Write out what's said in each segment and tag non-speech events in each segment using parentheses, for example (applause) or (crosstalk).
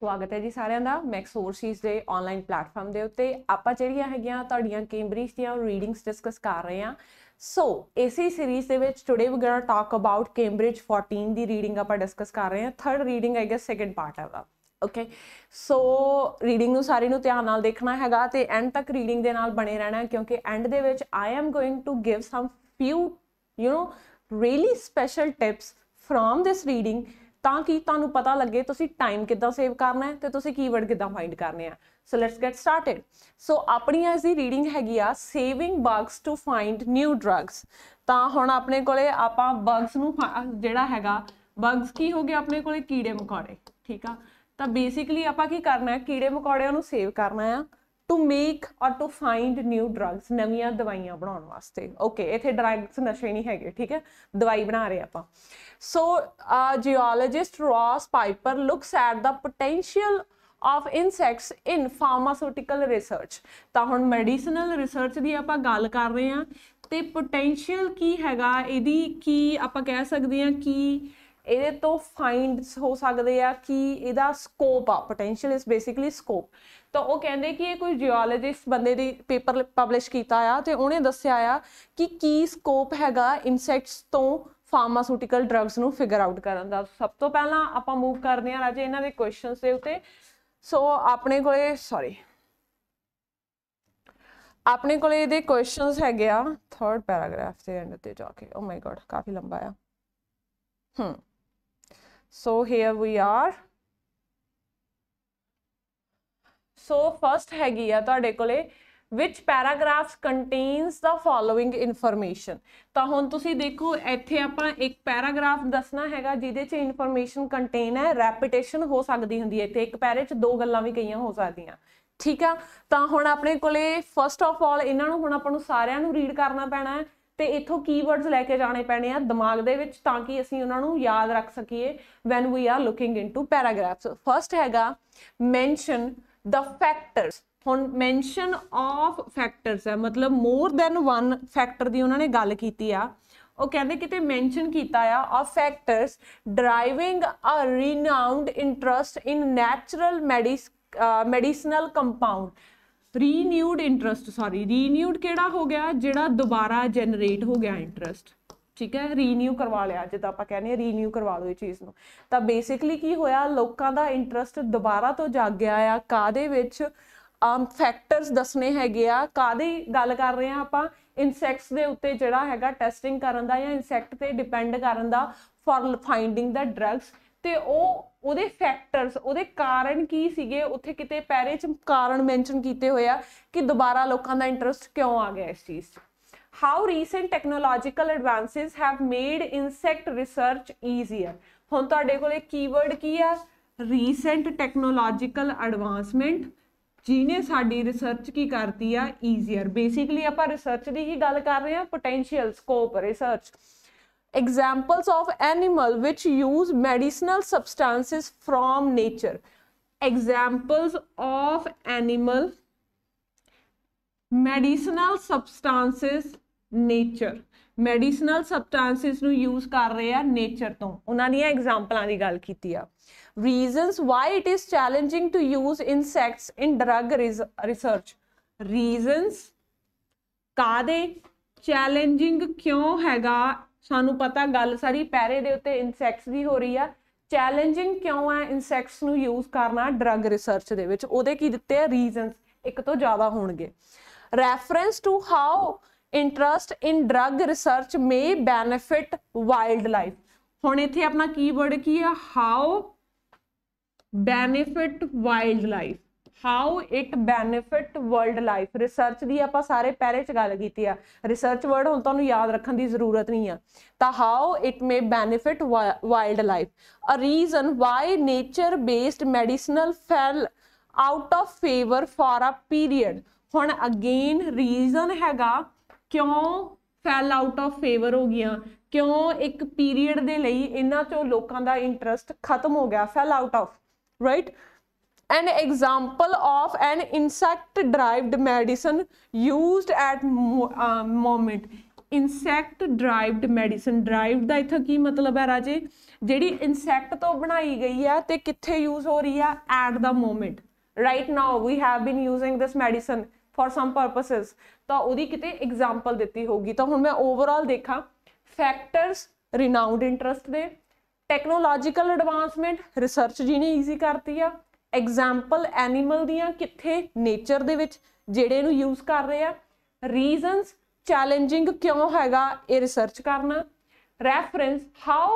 ਸਵਾਗਤ ਹੈ ਜੀ ਸਾਰਿਆਂ ਦਾ ਮੈਕਸ ਸੋਰਸਿਸ ਦੇ ਆਨਲਾਈਨ ਪਲੇਟਫਾਰਮ ਦੇ ਉੱਤੇ ਆਪਾਂ ਜਿਹੜੀਆਂ ਹੈਗੀਆਂ ਤੁਹਾਡੀਆਂ ਕੈਂਬ੍ਰਿਜ ਦੀਆਂ ਰੀਡਿੰਗਸ ਡਿਸਕਸ ਕਰ ਰਹੇ ਹਾਂ ਸੋ ਇਸੇ ਸੀਰੀਜ਼ ਦੇ ਵਿੱਚ today we to talk about Cambridge 14 ਦੀ ਰੀਡਿੰਗ ਆਪਾਂ ਡਿਸਕਸ ਕਰ ਰਹੇ ਹਾਂ third reading I guess second part ਹੈ ਓਕੇ ਸੋ ਰੀਡਿੰਗ ਨੂੰ ਸਾਰੇ ਨੂੰ ਧਿਆਨ ਨਾਲ ਦੇਖਣਾ ਹੈਗਾ ਤੇ ਐਂਡ ਤੱਕ ਰੀਡਿੰਗ ਦੇ ਨਾਲ ਬਣੇ ਰਹਿਣਾ ਕਿਉਂਕਿ ਐਂਡ ਦੇ ਵਿੱਚ I am going to give some few you know really special tips from this reading ਤਾਂ ਕਿ ਤੁਹਾਨੂੰ ਪਤਾ ਲੱਗੇ ਤੁਸੀਂ ਟਾਈਮ ਕਿੱਦਾਂ ਸੇਵ ਕਰਨਾ ਹੈ ਤੇ ਤੁਸੀਂ ਕੀਵਰਡ ਕਿੱਦਾਂ ਫਾਈਂਡ ਕਰਨੇ ਆ so let's get started so ਆਪਣੀ ਅਸੀਂ ਰੀਡਿੰਗ ਹੈਗੀ ਆ saving bugs to find new drugs ਤਾਂ ਹੁਣ ਆਪਣੇ ਕੋਲੇ ਆਪਾਂ ਬਗਸ ਨੂੰ ਜਿਹੜਾ ਹੈਗਾ ਬਗਸ ਕੀ ਹੋ ਗਿਆ ਆਪਣੇ ਕੋਲੇ ਕੀੜੇ ਮਕੌੜੇ ਠੀਕ ਆ ਤਾਂ ਬੇਸਿਕਲੀ ਆਪਾਂ ਕੀ ਕਰਨਾ ਹੈ ਕੀੜੇ ਮਕੌੜਿਆਂ ਨੂੰ ਸੇਵ ਕਰਨਾ ਆ to make or to find new drugs ਨਵੀਆਂ ਦਵਾਈਆਂ ਬਣਾਉਣ ਵਾਸਤੇ ਓਕੇ ਇਥੇ ਡਰੱਗਸ ਨਸ਼ੇ ਨਹੀਂ ਹੈਗੇ ਠੀਕ ਹੈ ਦਵਾਈ ਬਣਾ ਰਹੇ ਆਪਾਂ so a geologist Ross Piper looks at the potential of insects in pharmaceutical research ਤਾਂ ਹੁਣ ਮੈਡੀਸਨਲ ਰਿਸਰਚ ਦੀ ਆਪਾਂ ਗੱਲ ਕਰ ਰਹੇ ਹਾਂ ਤੇ ਪੋਟੈਂਸ਼ੀਅਲ ਕੀ ਹੈਗਾ ਇਹਦੀ ਕੀ ਆਪਾਂ ਕਹਿ ਸਕਦੇ ਹਾਂ ਕਿ ਇਹਦੇ ਤੋਂ ਫਾਈਂਡਸ ਹੋ ਸਕਦੇ ਆ ਕਿ ਇਹਦਾ ਸਕੋਪ ਆ ਪੋਟੈਂਸ਼ੀਅਲ ਇਸ ਬੇਸਿਕਲੀ ਸਕੋਪ ਤਾਂ ਉਹ ਕਹਿੰਦੇ ਕਿ ਇਹ ਕੋਈ ਜੀਓਲੋਜਿਸਟ ਬੰਦੇ ਦੀ ਪੇਪਰ ਪਬਲਿਸ਼ ਕੀਤਾ ਆ ਤੇ ਉਹਨੇ ਦੱਸਿਆ ਆ ਕਿ ਕੀ ਸਕੋਪ ਹੈਗਾ ਇਨਸੈਕਟਸ ਤੋਂ ਫਾਰਮਾਸੂਟੀਕਲ ਡਰੱਗਸ ਨੂੰ ਫਿਗਰ ਆਊਟ ਕਰਨ ਦਾ ਸਭ ਤੋਂ ਪਹਿਲਾਂ ਆਪਾਂ ਮੂਵ ਕਰਦੇ ਆ ਰਾਜੇ ਇਹਨਾਂ ਦੇ ਕੁਐਸਚਨਸ ਦੇ ਉੱਤੇ ਸੋ ਆਪਣੇ ਕੋਲੇ ਸੌਰੀ ਆਪਣੇ ਕੋਲੇ ਇਹਦੇ ਕੁਐਸਚਨਸ ਹੈਗੇ ਆ ਥਰਡ ਪੈਰਾਗ੍ਰਾਫ ਦੇ ਅੰਦਰ ਤੇ ਜਾ ਕੇ ਓ ਮਾਈ ਗॉड ਕਾਫੀ ਲੰਬਾ ਆ ਹਮ So here we are. So first ਹੈਗੀ ਆ ਤੁਹਾਡੇ ਕੋਲੇ which paragraphs contains the following information ਤਾਂ ਹੁਣ ਤੁਸੀਂ ਦੇਖੋ ਇੱਥੇ ਆਪਾਂ ਇੱਕ ਪੈਰਾਗ੍ਰਾਫ ਦੱਸਣਾ ਹੈਗਾ ਜਿਹਦੇ 'ਚ ਇਨਫੋਰਮੇਸ਼ਨ ਕੰਟੇਨ ਹੈ ਰੈਪੀਟੇਸ਼ਨ ਹੋ ਸਕਦੀ ਹੁੰਦੀ ਹੈ ਇੱਥੇ ਇੱਕ ਪੈਰੇ 'ਚ ਦੋ ਗੱਲਾਂ ਵੀ ਕਈਆਂ ਹੋ ਸਕਦੀਆਂ ਠੀਕ ਆ ਤਾਂ ਹੁਣ ਆਪਣੇ ਕੋਲੇ ਫਸਟ ਆਫ ਆਲ ਇਹਨਾਂ ਨੂੰ ਹੁਣ ਆਪਾਂ ਨੂੰ ਸਾਰਿਆਂ ਨੂੰ ਰੀਡ ਕਰਨਾ ਪੈਣਾ ਹੈ ਤੇ ਇਥੋਂ ਕੀਵਰਡਸ ਲੈ ਕੇ ਜਾਣੇ ਪੈਣੇ ਆ ਦਿਮਾਗ ਦੇ ਵਿੱਚ ਤਾਂ ਕਿ ਅਸੀਂ ਉਹਨਾਂ ਨੂੰ ਯਾਦ ਰੱਖ ਸਕੀਏ when we are looking into paragraphs first ਹੈਗਾ ਮੈਂਸ਼ਨ ਦ ਫੈਕਟਰਸ ਹੁਣ ਮੈਂਸ਼ਨ ਆਫ ਫੈਕਟਰਸ ਹੈ ਮਤਲਬ ਮੋਰ ਦੈਨ ਵਨ ਫੈਕਟਰ ਦੀ ਉਹਨਾਂ ਨੇ ਗੱਲ ਕੀਤੀ ਆ ਉਹ ਕਹਿੰਦੇ ਕਿਤੇ ਮੈਂਸ਼ਨ ਕੀਤਾ ਆ of factors driving a renowned interest in natural medicinal compound renewed interest sorry renewed ਕਿਹੜਾ ਹੋ ਗਿਆ ਜਿਹੜਾ ਦੁਬਾਰਾ ਜਨਰੇਟ ਹੋ ਗਿਆ ਇੰਟਰਸਟ ਠੀਕ ਹੈ ਰੀਨਿਊ ਕਰਵਾ ਲਿਆ ਜਿੱਦਾਂ ਆਪਾਂ ਕਹਿੰਦੇ ਆ ਰੀਨਿਊ ਕਰਵਾ ਲਓ ਇਹ ਚੀਜ਼ ਨੂੰ ਤਾਂ ਬੇਸਿਕਲੀ ਕੀ ਹੋਇਆ ਲੋਕਾਂ ਦਾ ਇੰਟਰਸਟ ਦੁਬਾਰਾ ਤੋਂ ਜਾਗ ਗਿਆ ਆ ਕਾਦੇ ਵਿੱਚ ਆਮ ਫੈਕਟਰਸ ਦੱਸਣੇ ਹੈਗੇ ਆ ਕਾਦੇ ਗੱਲ ਕਰ ਰਹੇ ਆ ਆਪਾਂ ਇਨਸੈਕਟਸ ਦੇ ਉੱਤੇ ਜਿਹੜਾ ਹੈਗਾ ਟੈਸਟਿੰਗ ਕਰਨ ਦਾ ਜਾਂ ਇਨਸੈਕਟ ਤੇ ਡਿਪੈਂਡ ਕਰਨ ਦਾ ਫਾਰ ਫਾਈਂਡਿੰਗ ਦਾ ਡਰੱਗਸ ਤੇ ਉਹ ਉਹਦੇ ਫੈਕਟਰਸ ਉਹਦੇ ਕਾਰਨ ਕੀ ਸੀਗੇ ਉੱਥੇ ਕਿਤੇ ਪੈਰੇ ਚ ਕਾਰਨ ਮੈਂਸ਼ਨ ਕੀਤੇ ਹੋਏ ਆ ਕਿ ਦੁਬਾਰਾ ਲੋਕਾਂ ਦਾ ਇੰਟਰਸਟ ਕਿਉਂ ਆ ਗਿਆ ਇਸ ਚੀਜ਼ 'ਚ how recent technological advances have made insect research easier ਹੁਣ ਤੁਹਾਡੇ ਕੋਲੇ ਕੀਵਰਡ ਕੀ ਆ ਰੀਸੈਂਟ ਟੈਕਨੋਲੋਜੀਕਲ ਐਡਵਾਂਸਮੈਂਟ ਜਿਹਨੇ ਸਾਡੀ ਰਿਸਰਚ ਕੀ ਕਰਤੀ ਆ ਈਜ਼ੀਅਰ ਬੇਸਿਕਲੀ ਆਪਾਂ ਰਿਸਰਚ ਦੀ ਹੀ ਗੱਲ ਕਰ ਰਹੇ ਆ potential scope research examples of animal which use medicinal substances from nature examples of animal medicinal substances nature medicinal substances nu use kar rahe hai nature ton unna ni example di gal kiti hai reasons why it is challenging to use insects in drug research reasons ਕਾਦੇ challenging ਕਿਉਂ ਹੈਗਾ ਸਾਨੂੰ ਪਤਾ ਗੱਲ ਸਾਰੀ ਪੈਰੇ ਦੇ ਉੱਤੇ insects ਦੀ ਹੋ ਰਹੀ ਆ ਚੈਲੰਜਿੰਗ ਕਿਉਂ ਆ ਇਨਸੈਕਟਸ ਨੂੰ ਯੂਜ਼ ਕਰਨਾ ਡਰੱਗ ਰਿਸਰਚ ਦੇ ਵਿੱਚ ਉਹਦੇ ਕੀ ਦਿੱਤੇ ਆ ਰੀਜ਼ਨਸ ਇੱਕ ਤੋਂ ਜ਼ਿਆਦਾ ਹੋਣਗੇ reference to how interest in drug research may benefit wildlife ਹੁਣ ਇੱਥੇ ਆਪਣਾ ਕੀਵਰਡ ਕੀ ਆ how benefit wildlife how it benefit world life research ਦੀ ਆਪਾਂ ਸਾਰੇ ਪੈਰੇ ਚ ਗੱਲ ਕੀਤੀ ਆ ਰਿਸਰਚ ਵਰਡ ਹੁਣ ਤੁਹਾਨੂੰ ਯਾਦ ਰੱਖਣ ਦੀ ਜ਼ਰੂਰਤ ਨਹੀਂ ਆ ਤਾਂ how it may benefit wildlife a reason why nature based medicinal fell out of favour for a period ਹੁਣ ਅਗੇਨ ਰੀਜ਼ਨ ਹੈਗਾ ਕਿਉਂ ਫੈਲ ਆਊਟ ਆਫ ਫੇਵਰ ਹੋ ਗਈਆਂ ਕਿਉਂ ਇੱਕ ਪੀਰੀਅਡ ਦੇ ਲਈ ਇਹਨਾਂ ਚੋਂ ਲੋਕਾਂ ਦਾ ਇੰਟਰਸਟ ਖਤਮ ਹੋ ਗਿਆ fell out of right an example of an insect derived medicine used at uh, moment insect derived medicine derived ਦਾ ਇੱਥੇ ਕੀ ਮਤਲਬ ਹੈ ਰਾਜੇ ਜਿਹੜੀ ਇਨਸੈਕਟ ਤੋਂ ਬਣਾਈ ਗਈ ਹੈ ਤੇ ਕਿੱਥੇ ਯੂਜ਼ ਹੋ ਰਹੀ ਹੈ at the moment right now we have been using this medicine for some purposes ਤਾਂ ਉਹਦੀ ਕਿਤੇ ਐਗਜ਼ਾਮਪਲ ਦਿੱਤੀ ਹੋਗੀ ਤਾਂ ਹੁਣ ਮੈਂ ਓਵਰਆਲ ਦੇਖਾਂ ਫੈਕਟਰਸ ਰਿਨਾਊਂਡ ਇੰਟਰਸਟ ਦੇ ਟੈਕਨੋਲੋਜੀਕਲ ਐਡਵਾਂਸਮੈਂਟ ਰਿਸਰਚ ਜਿਹਨੇ ਈਜ਼ੀ ਕਰਤੀ ਆ ਐਗਜ਼ਾਮਪਲ ਐਨੀਮਲ ਦੀਆਂ ਕਿੱਥੇ ਨੇਚਰ ਦੇ ਵਿੱਚ ਜਿਹੜੇ ਨੂੰ ਯੂਜ਼ ਕਰ ਰਹੇ ਆ ਰੀਜ਼ਨਸ ਚੈਲੰਜਿੰਗ ਕਿਉਂ ਹੈਗਾ ਇਹ ਰਿਸਰਚ ਕਰਨਾ ਰੈਫਰੈਂਸ ਹਾਊ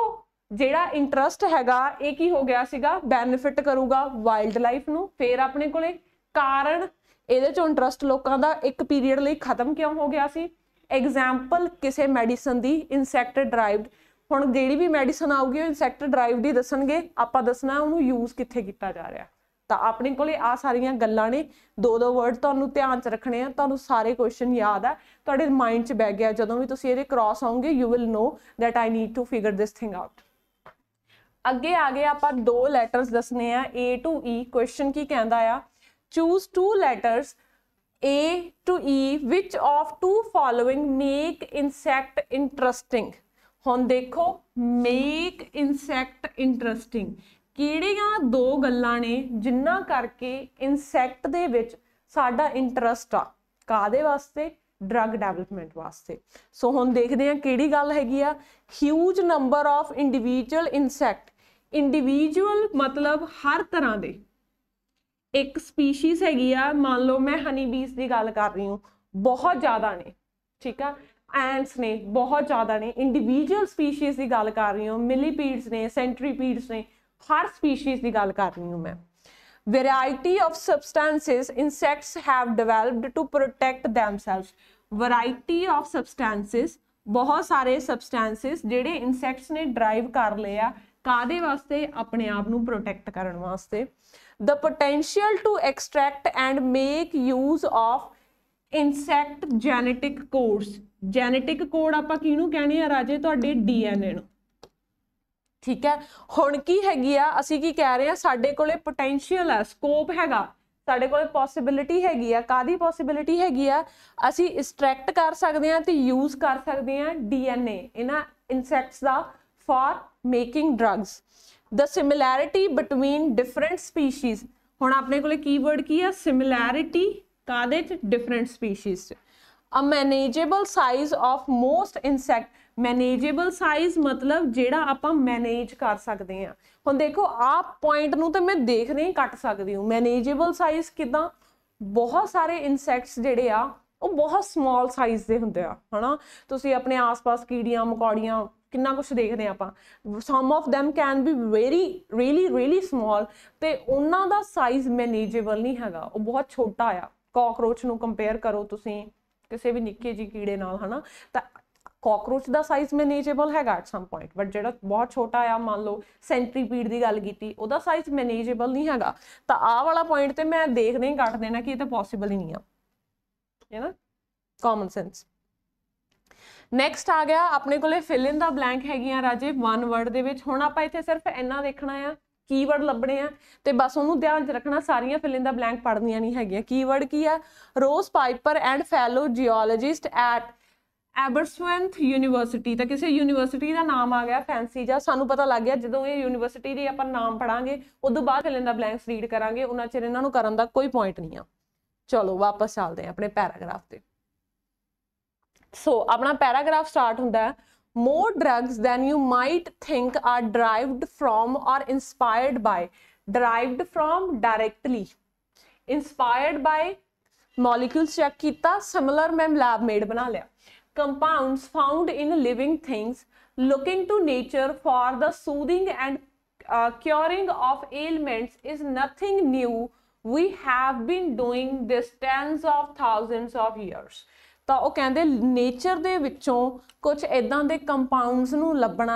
ਜਿਹੜਾ ਇੰਟਰਸਟ ਹੈਗਾ ਇਹ ਕੀ ਹੋ ਗਿਆ ਸੀਗਾ ਬੈਨੀਫਿਟ ਕਰੂਗਾ ਵਾਈਲਡ ਲਾਈਫ ਨੂੰ ਫਿਰ ਆਪਣੇ ਕੋਲੇ ਕਾਰਨ ਇਹਦੇ ਚੋਂ ਇੰਟਰਸਟ ਲੋਕਾਂ ਦਾ ਇੱਕ ਪੀਰੀਅਡ ਲਈ ਖਤਮ ਕਿਉਂ ਹੋ ਗਿਆ ਸੀ ਐਗਜ਼ਾਮਪਲ ਕਿਸੇ ਮੈਡੀਸਨ ਦੀ ਇਨਸੈਕਟ ਡਰਾਈਵਡ ਹੁਣ ਜਿਹੜੀ ਵੀ ਮੈਡੀਸਨ ਆਊਗੀ ਉਹ ਇਨਸੈਕਟ ਡਰਾਈਵਡ ਹੀ ਦੱਸਣਗੇ ਆਪਾਂ ਦੱਸਣਾ ਉਹਨੂੰ ਯੂਜ਼ ਕਿੱਥੇ ਕੀਤਾ ਜਾ ਰਿਹਾ ਤਾਂ ਆਪਣੇ ਕੋਲੇ ਆ ਸਾਰੀਆਂ ਗੱਲਾਂ ਨੇ ਦੋ ਦੋ ਵਰਡ ਤੁਹਾਨੂੰ ਧਿਆਨ 'ਚ ਰੱਖਣੇ ਆ ਤੁਹਾਨੂੰ ਸਾਰੇ ਕੁਐਸਚਨ ਯਾਦ ਆ ਤੁਹਾਡੇ ਮਾਈਂਡ 'ਚ ਬੈ ਗਿਆ ਜਦੋਂ ਵੀ ਤੁਸੀਂ ਇਹਦੇ ਕ੍ਰਾਸ ਆਉਂਗੇ you will know that I need to figure this thing out ਅੱਗੇ ਆ ਗਏ ਆਪਾਂ ਦੋ ਲੈਟਰਸ ਦੱਸਨੇ ਆ A ਟੂ E ਕੁਐਸਚਨ ਕੀ ਕਹਿੰਦਾ ਆ choose two letters A two E which of two following make insect interesting ਹੁਣ ਦੇਖੋ ਮੇਕ ਇਨਸੈਕਟ ਇੰਟਰਸਟਿੰਗ ਕਿਹੜੀਆਂ ਦੋ ਗੱਲਾਂ ਨੇ ਜਿੰਨਾ ਕਰਕੇ ਇਨਸੈਕਟ ਦੇ ਵਿੱਚ ਸਾਡਾ ਇੰਟਰਸਟ ਆ ਕਾਦੇ ਵਾਸਤੇ ਡਰੱਗ ਡਿਵੈਲਪਮੈਂਟ ਵਾਸਤੇ ਸੋ ਹੁਣ ਦੇਖਦੇ ਹਾਂ ਕਿਹੜੀ ਗੱਲ ਹੈਗੀ ਆ huge number of individual insect individual ਮਤਲਬ ਹਰ ਤਰ੍ਹਾਂ ਦੇ ਇੱਕ ਸਪੀਸੀਜ਼ ਹੈਗੀ ਆ ਮੰਨ ਲਓ ਮੈਂ ਹਨੀ ਬੀਸ ਦੀ ਗੱਲ ਕਰ ਰਹੀ ਹਾਂ ਬਹੁਤ ਜ਼ਿਆਦਾ ਨੇ ਠੀਕ ਆ ਐਂਟਸ ਨੇ ਬਹੁਤ ਜ਼ਿਆਦਾ ਨੇ ਇੰਡੀਵਿਜੂਅਲ ਸਪੀਸੀਜ਼ ਦੀ ਗੱਲ ਕਰ ਰਹੀ ਹਾਂ ਮਿਲੀਪੀਡਸ ਨੇ ਸੈਂਟਰੀਪੀਡਸ ਨੇ ਹਰ ਸਪੀਸੀਜ਼ ਦੀ ਗੱਲ ਕਰ ਰਹੀ ਹਾਂ ਮੈਂ variety of substances insects have developed to protect themselves variety of substances ਬਹੁਤ ਸਾਰੇ ਸਬਸਟੈਂਸਸ ਜਿਹੜੇ ਇਨਸੈਕਟਸ ਨੇ ਡਰਾਈਵ ਕਰ ਲਏ ਆ ਕਾਦੇ ਵਾਸਤੇ ਆਪਣੇ ਆਪ ਨੂੰ ਪ੍ਰੋਟੈਕਟ ਕਰਨ ਵਾਸਤੇ the potential to extract and make use of insect genetic codes genetic code ਆਪਾਂ ਕਿਹਨੂੰ ਕਹਿੰਦੇ ਆ ਰਾਜੇ ਤੁਹਾਡੇ ਡੀਐਨਏ ਨੂੰ ਠੀਕ ਹੈ ਹੁਣ ਕੀ ਹੈਗੀ ਆ ਅਸੀਂ ਕੀ ਕਹਿ ਰਹੇ ਆ ਸਾਡੇ ਕੋਲੇ ਪੋਟੈਂਸ਼ੀਅਲ ਹੈ ਸਕੋਪ ਹੈਗਾ ਸਾਡੇ ਕੋਲੇ ਪੋਸਿਬਿਲਿਟੀ ਹੈਗੀ ਆ ਕਾਦੀ ਪੋਸਿਬਿਲਿਟੀ ਹੈਗੀ ਆ ਅਸੀਂ ਐਕਸਟ੍ਰੈਕਟ ਕਰ ਸਕਦੇ ਆ ਤੇ ਯੂਜ਼ ਕਰ ਸਕਦੇ ਆ ਡੀਐਨਏ ਇਹਨਾਂ ਇਨਸੈਕਟਸ ਦਾ for making drugs the similarity between different species ਹੁਣ ਆਪਣੇ ਕੋਲੇ ਕੀਵਰਡ ਕੀ ਆ ਸਿਮਿਲੈਰਿਟੀ ਕਾਦੇ ਚ ਡਿਫਰੈਂਟ ਸਪੀਸੀਜ਼ ਚ a manageable size of most insect manageable size ਮਤਲਬ ਜਿਹੜਾ ਆਪਾਂ ਮੈਨੇਜ ਕਰ ਸਕਦੇ ਆ ਹੁਣ ਦੇਖੋ ਆ ਪੁਆਇੰਟ ਨੂੰ ਤਾਂ ਮੈਂ ਦੇਖ ਰਹੀ ਕੱਟ ਸਕਦੀ ਹੂੰ ਮੈਨੇਜੇਬਲ ਸਾਈਜ਼ ਕਿਦਾਂ ਬਹੁਤ ਸਾਰੇ ਇਨਸੈਕਟਸ ਜਿਹੜੇ ਆ ਉਹ ਬਹੁਤ ਸਮਾਲ ਸਾਈਜ਼ ਦੇ ਹੁੰਦੇ ਆ ਹਨਾ ਤੁਸੀਂ ਆਪਣੇ ਆਸ-ਪਾਸ ਕੀੜੀਆਂ ਮਕੌੜੀਆਂ ਕਿੰਨਾ ਕੁਝ ਦੇਖਦੇ ਆ ਆਪਾਂ some of them can be very really really small ਤੇ ਉਹਨਾਂ ਦਾ ਸਾਈਜ਼ ਮੈਨੇਜੇਬਲ ਨਹੀਂ ਹੈਗਾ ਉਹ ਬਹੁਤ ਛੋਟਾ ਆ ਕਾਕਰੋਚ ਨੂੰ ਕੰਪੇਅਰ ਕਰੋ ਤੁਸੀਂ ਕਿਸੇ ਵੀ ਨਿੱਕੇ ਜੀ ਕੀੜੇ ਨਾਲ ਹਨਾ ਤਾਂ ਕਾਕਰੋਚ ਦਾ ਸਾਈਜ਼ ਮੈਨੇਜੇਬਲ ਹੈਗਾ ਐਟ ਸਮ ਪੁਆਇੰਟ ਬਟ ਜਿਹੜਾ ਬਹੁਤ ਛੋਟਾ ਆ ਮੰਨ ਲਓ ਸੈਂਟਰੀਪੀਡ ਦੀ ਗੱਲ ਕੀਤੀ ਉਹਦਾ ਸਾਈਜ਼ ਮੈਨੇਜੇਬਲ ਨਹੀਂ ਹੈਗਾ ਤਾਂ ਆਹ ਵਾਲਾ ਪੁਆਇੰਟ ਤੇ ਮੈਂ ਦੇਖਦੇ ਹੀ ਕੱਟ ਦੇਣਾ ਕਿ ਇਹ ਤਾਂ ਪੋਸੀਬਲ ਹੀ ਨਹੀਂ ਆ ਹੈ ਨਾ ਕਾਮਨ ਸੈਂਸ ਨੈਕਸਟ ਆ ਗਿਆ ਆਪਣੇ ਕੋਲੇ ਫਿਲ ਇਨ ਦਾ ਬਲੈਂਕ ਹੈਗੀਆਂ ਰਾਜੇ ਵਨ ਵਰਡ ਦੇ ਵਿੱਚ ਹੁਣ ਆਪਾਂ ਇੱਥੇ ਸਿਰਫ ਇੰਨਾ ਦੇਖਣਾ ਆ ਕੀਵਰਡ ਲੱਭਣੇ ਆ ਤੇ ਬਸ ਉਹਨੂੰ ਧਿਆਨ 'ਚ ਰੱਖਣਾ ਸਾਰੀਆਂ ਫਿਲ ਇਨ ਦਾ ਬਲੈਂਕ ਪੜਨੀਆਂ ਨਹੀਂ ਹੈਗੀਆਂ ਕੀਵਰਡ ਕੀ ਆ Rose Piper and fellow geologist at Aberystwyth university ਤਾਂ ਕਿਸੇ ਯੂਨੀਵਰਸਿਟੀ ਦਾ ਨਾਮ ਆ ਗਿਆ ਫੈਂਸੀ ਜਾਂ ਸਾਨੂੰ ਪਤਾ ਲੱਗ ਗਿਆ ਜਦੋਂ ਇਹ ਯੂਨੀਵਰਸਿਟੀ ਦੇ ਆਪਾਂ ਨਾਮ ਪੜਾਂਗੇ ਉਦੋਂ ਬਾਅਦ fill in the blanks read ਕਰਾਂਗੇ ਉਹਨਾਂ ਚਿਰ ਇਹਨਾਂ ਨੂੰ ਕਰਨ ਦਾ ਕੋਈ ਪੁਆਇੰਟ ਨਹੀਂ ਆ ਚਲੋ ਵਾਪਸ ਚੱਲਦੇ ਆ ਆਪਣੇ ਪੈਰਾਗ੍ਰਾਫ ਤੇ ਸੋ ਆਪਣਾ ਪੈਰਾਗ੍ਰਾਫ ਸਟਾਰਟ ਹੁੰਦਾ ਹੈ drugs than you might think are derived derived from inspired by derived derived directly inspired by by check ਕੀਤਾ similar similar mem lab made bana compounds found in living things, looking to nature for the soothing and uh, curing of ailments is nothing new. We have been doing this tens of thousands of years. ਤਾਂ ਉਹ ਕਹਿੰਦੇ nature ਦੇ ਵਿੱਚੋਂ ਕੁਝ ਇਦਾਂ ਦੇ compounds ਨੂੰ ਲੱਭਣਾ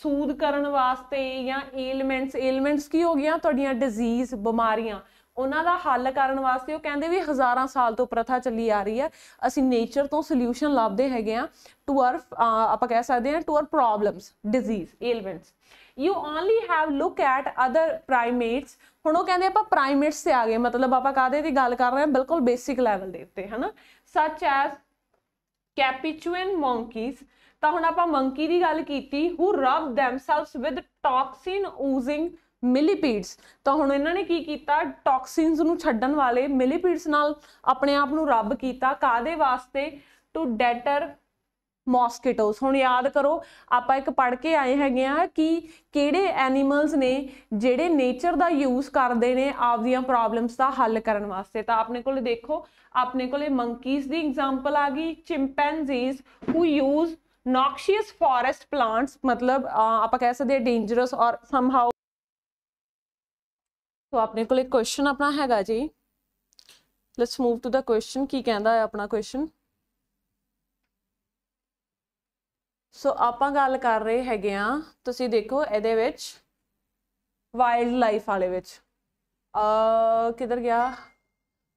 ਸੂਦ ਕਰਨ ਵਾਸਤੇ ਜਾਂ ਏਲਮੈਂਟਸ ਏਲਮੈਂਟਸ ਕੀ ਹੋ ਗਿਆ ਤੁਹਾਡੀਆਂ ਡਿਜ਼ੀਜ਼ ਬਿਮਾਰੀਆਂ ਉਹਨਾਂ ਦਾ ਹੱਲ ਕਰਨ ਵਾਸਤੇ ਉਹ ਕਹਿੰਦੇ ਵੀ ਹਜ਼ਾਰਾਂ ਸਾਲ ਤੋਂ ਪ੍ਰਥਾ ਚੱਲੀ ਆ ਰਹੀ ਹੈ ਅਸੀਂ ਨੇਚਰ ਤੋਂ ਸੋਲੂਸ਼ਨ ਲੱਭਦੇ ਹੈਗੇ ਆ ਟੂ ਆਰ ਆਪਾਂ ਕਹਿ ਸਕਦੇ ਆ to our problems disease ailments you only have look at other primates ਹੁਣ ਉਹ ਕਹਿੰਦੇ ਆਪਾਂ ਪ੍ਰਾਈਮੇਟਸ ਤੇ ਆ ਗਏ ਮਤਲਬ ਆਪਾਂ ਕਾਦੇ ਦੀ ਗੱਲ ਕਰ ਰਹੇ ਹਾਂ ਬਿਲਕੁਲ ਬੇਸਿਕ ਲੈਵਲ ਦੇ ਉੱਤੇ ਹਨਾ ਸੱਚ ਐਸ ਕੈਪੀਚੂਨ ਮੰਕੀਜ਼ ਤਾਂ ਹੁਣ ਆਪਾਂ ਮੰਕੀ ਦੀ ਗੱਲ ਕੀਤੀ who rub themselves with toxin oozing millipedes ਤਾਂ ਹੁਣ ਇਹਨਾਂ ਨੇ ਕੀ ਕੀਤਾ ਟੌਕਸਿਨਸ ਨੂੰ ਛੱਡਣ ਵਾਲੇ ਮਿਲੀਪੀਡਸ ਨਾਲ ਆਪਣੇ ਆਪ ਨੂੰ ਰੱਬ ਕੀਤਾ ਕਾਦੇ ਵਾਸਤੇ ਟੂ ਡੈਟਰ ਮੌਸਕੀਟੋਸ ਹੁਣ ਯਾਦ ਕਰੋ ਆਪਾਂ ਇੱਕ ਪੜ੍ਹ ਕੇ ਆਏ ਹੈਗੇ ਆ ਕਿ ਕਿਹੜੇ ਐਨੀਮਲਸ ਨੇ ਜਿਹੜੇ ਨੇਚਰ ਦਾ ਯੂਜ਼ ਕਰਦੇ ਨੇ ਆਪਦੀਆਂ ਪ੍ਰੋਬਲਮਸ ਦਾ ਹੱਲ ਕਰਨ ਵਾਸਤੇ ਤਾਂ ਆਪਣੇ ਕੋਲ ਦੇਖੋ ਆਪਣੇ ਕੋਲੇ ਮੰਕੀਜ਼ ਦੀ ਐਗਜ਼ਾਮਪਲ ਆ ਗਈ chimpanzees who use noxious forest plants ਮਤਲਬ ਆਪਾਂ ਕਹਿ ਸਕਦੇ ਆ ਡੇਂਜਰਸ ਔਰ ਸਮਹਾਊ ਸੋ ਆਪਣੇ ਕੋਲੇ ਕੁਐਸਚਨ ਆਪਣਾ ਹੈਗਾ ਜੀ let's move to the question ਕੀ ਕਹਿੰਦਾ ਹੈ ਆਪਣਾ ਕੁਐਸਚਨ ਸੋ ਆਪਾਂ ਗੱਲ ਕਰ ਰਹੇ ਹੈਗੇ ਆ ਤੁਸੀਂ ਦੇਖੋ ਇਹਦੇ ਵਿੱਚ ਵਾਈਲਡ ਲਾਈਫ ਵਾਲੇ ਵਿੱਚ ਅ ਕਿਧਰ ਗਿਆ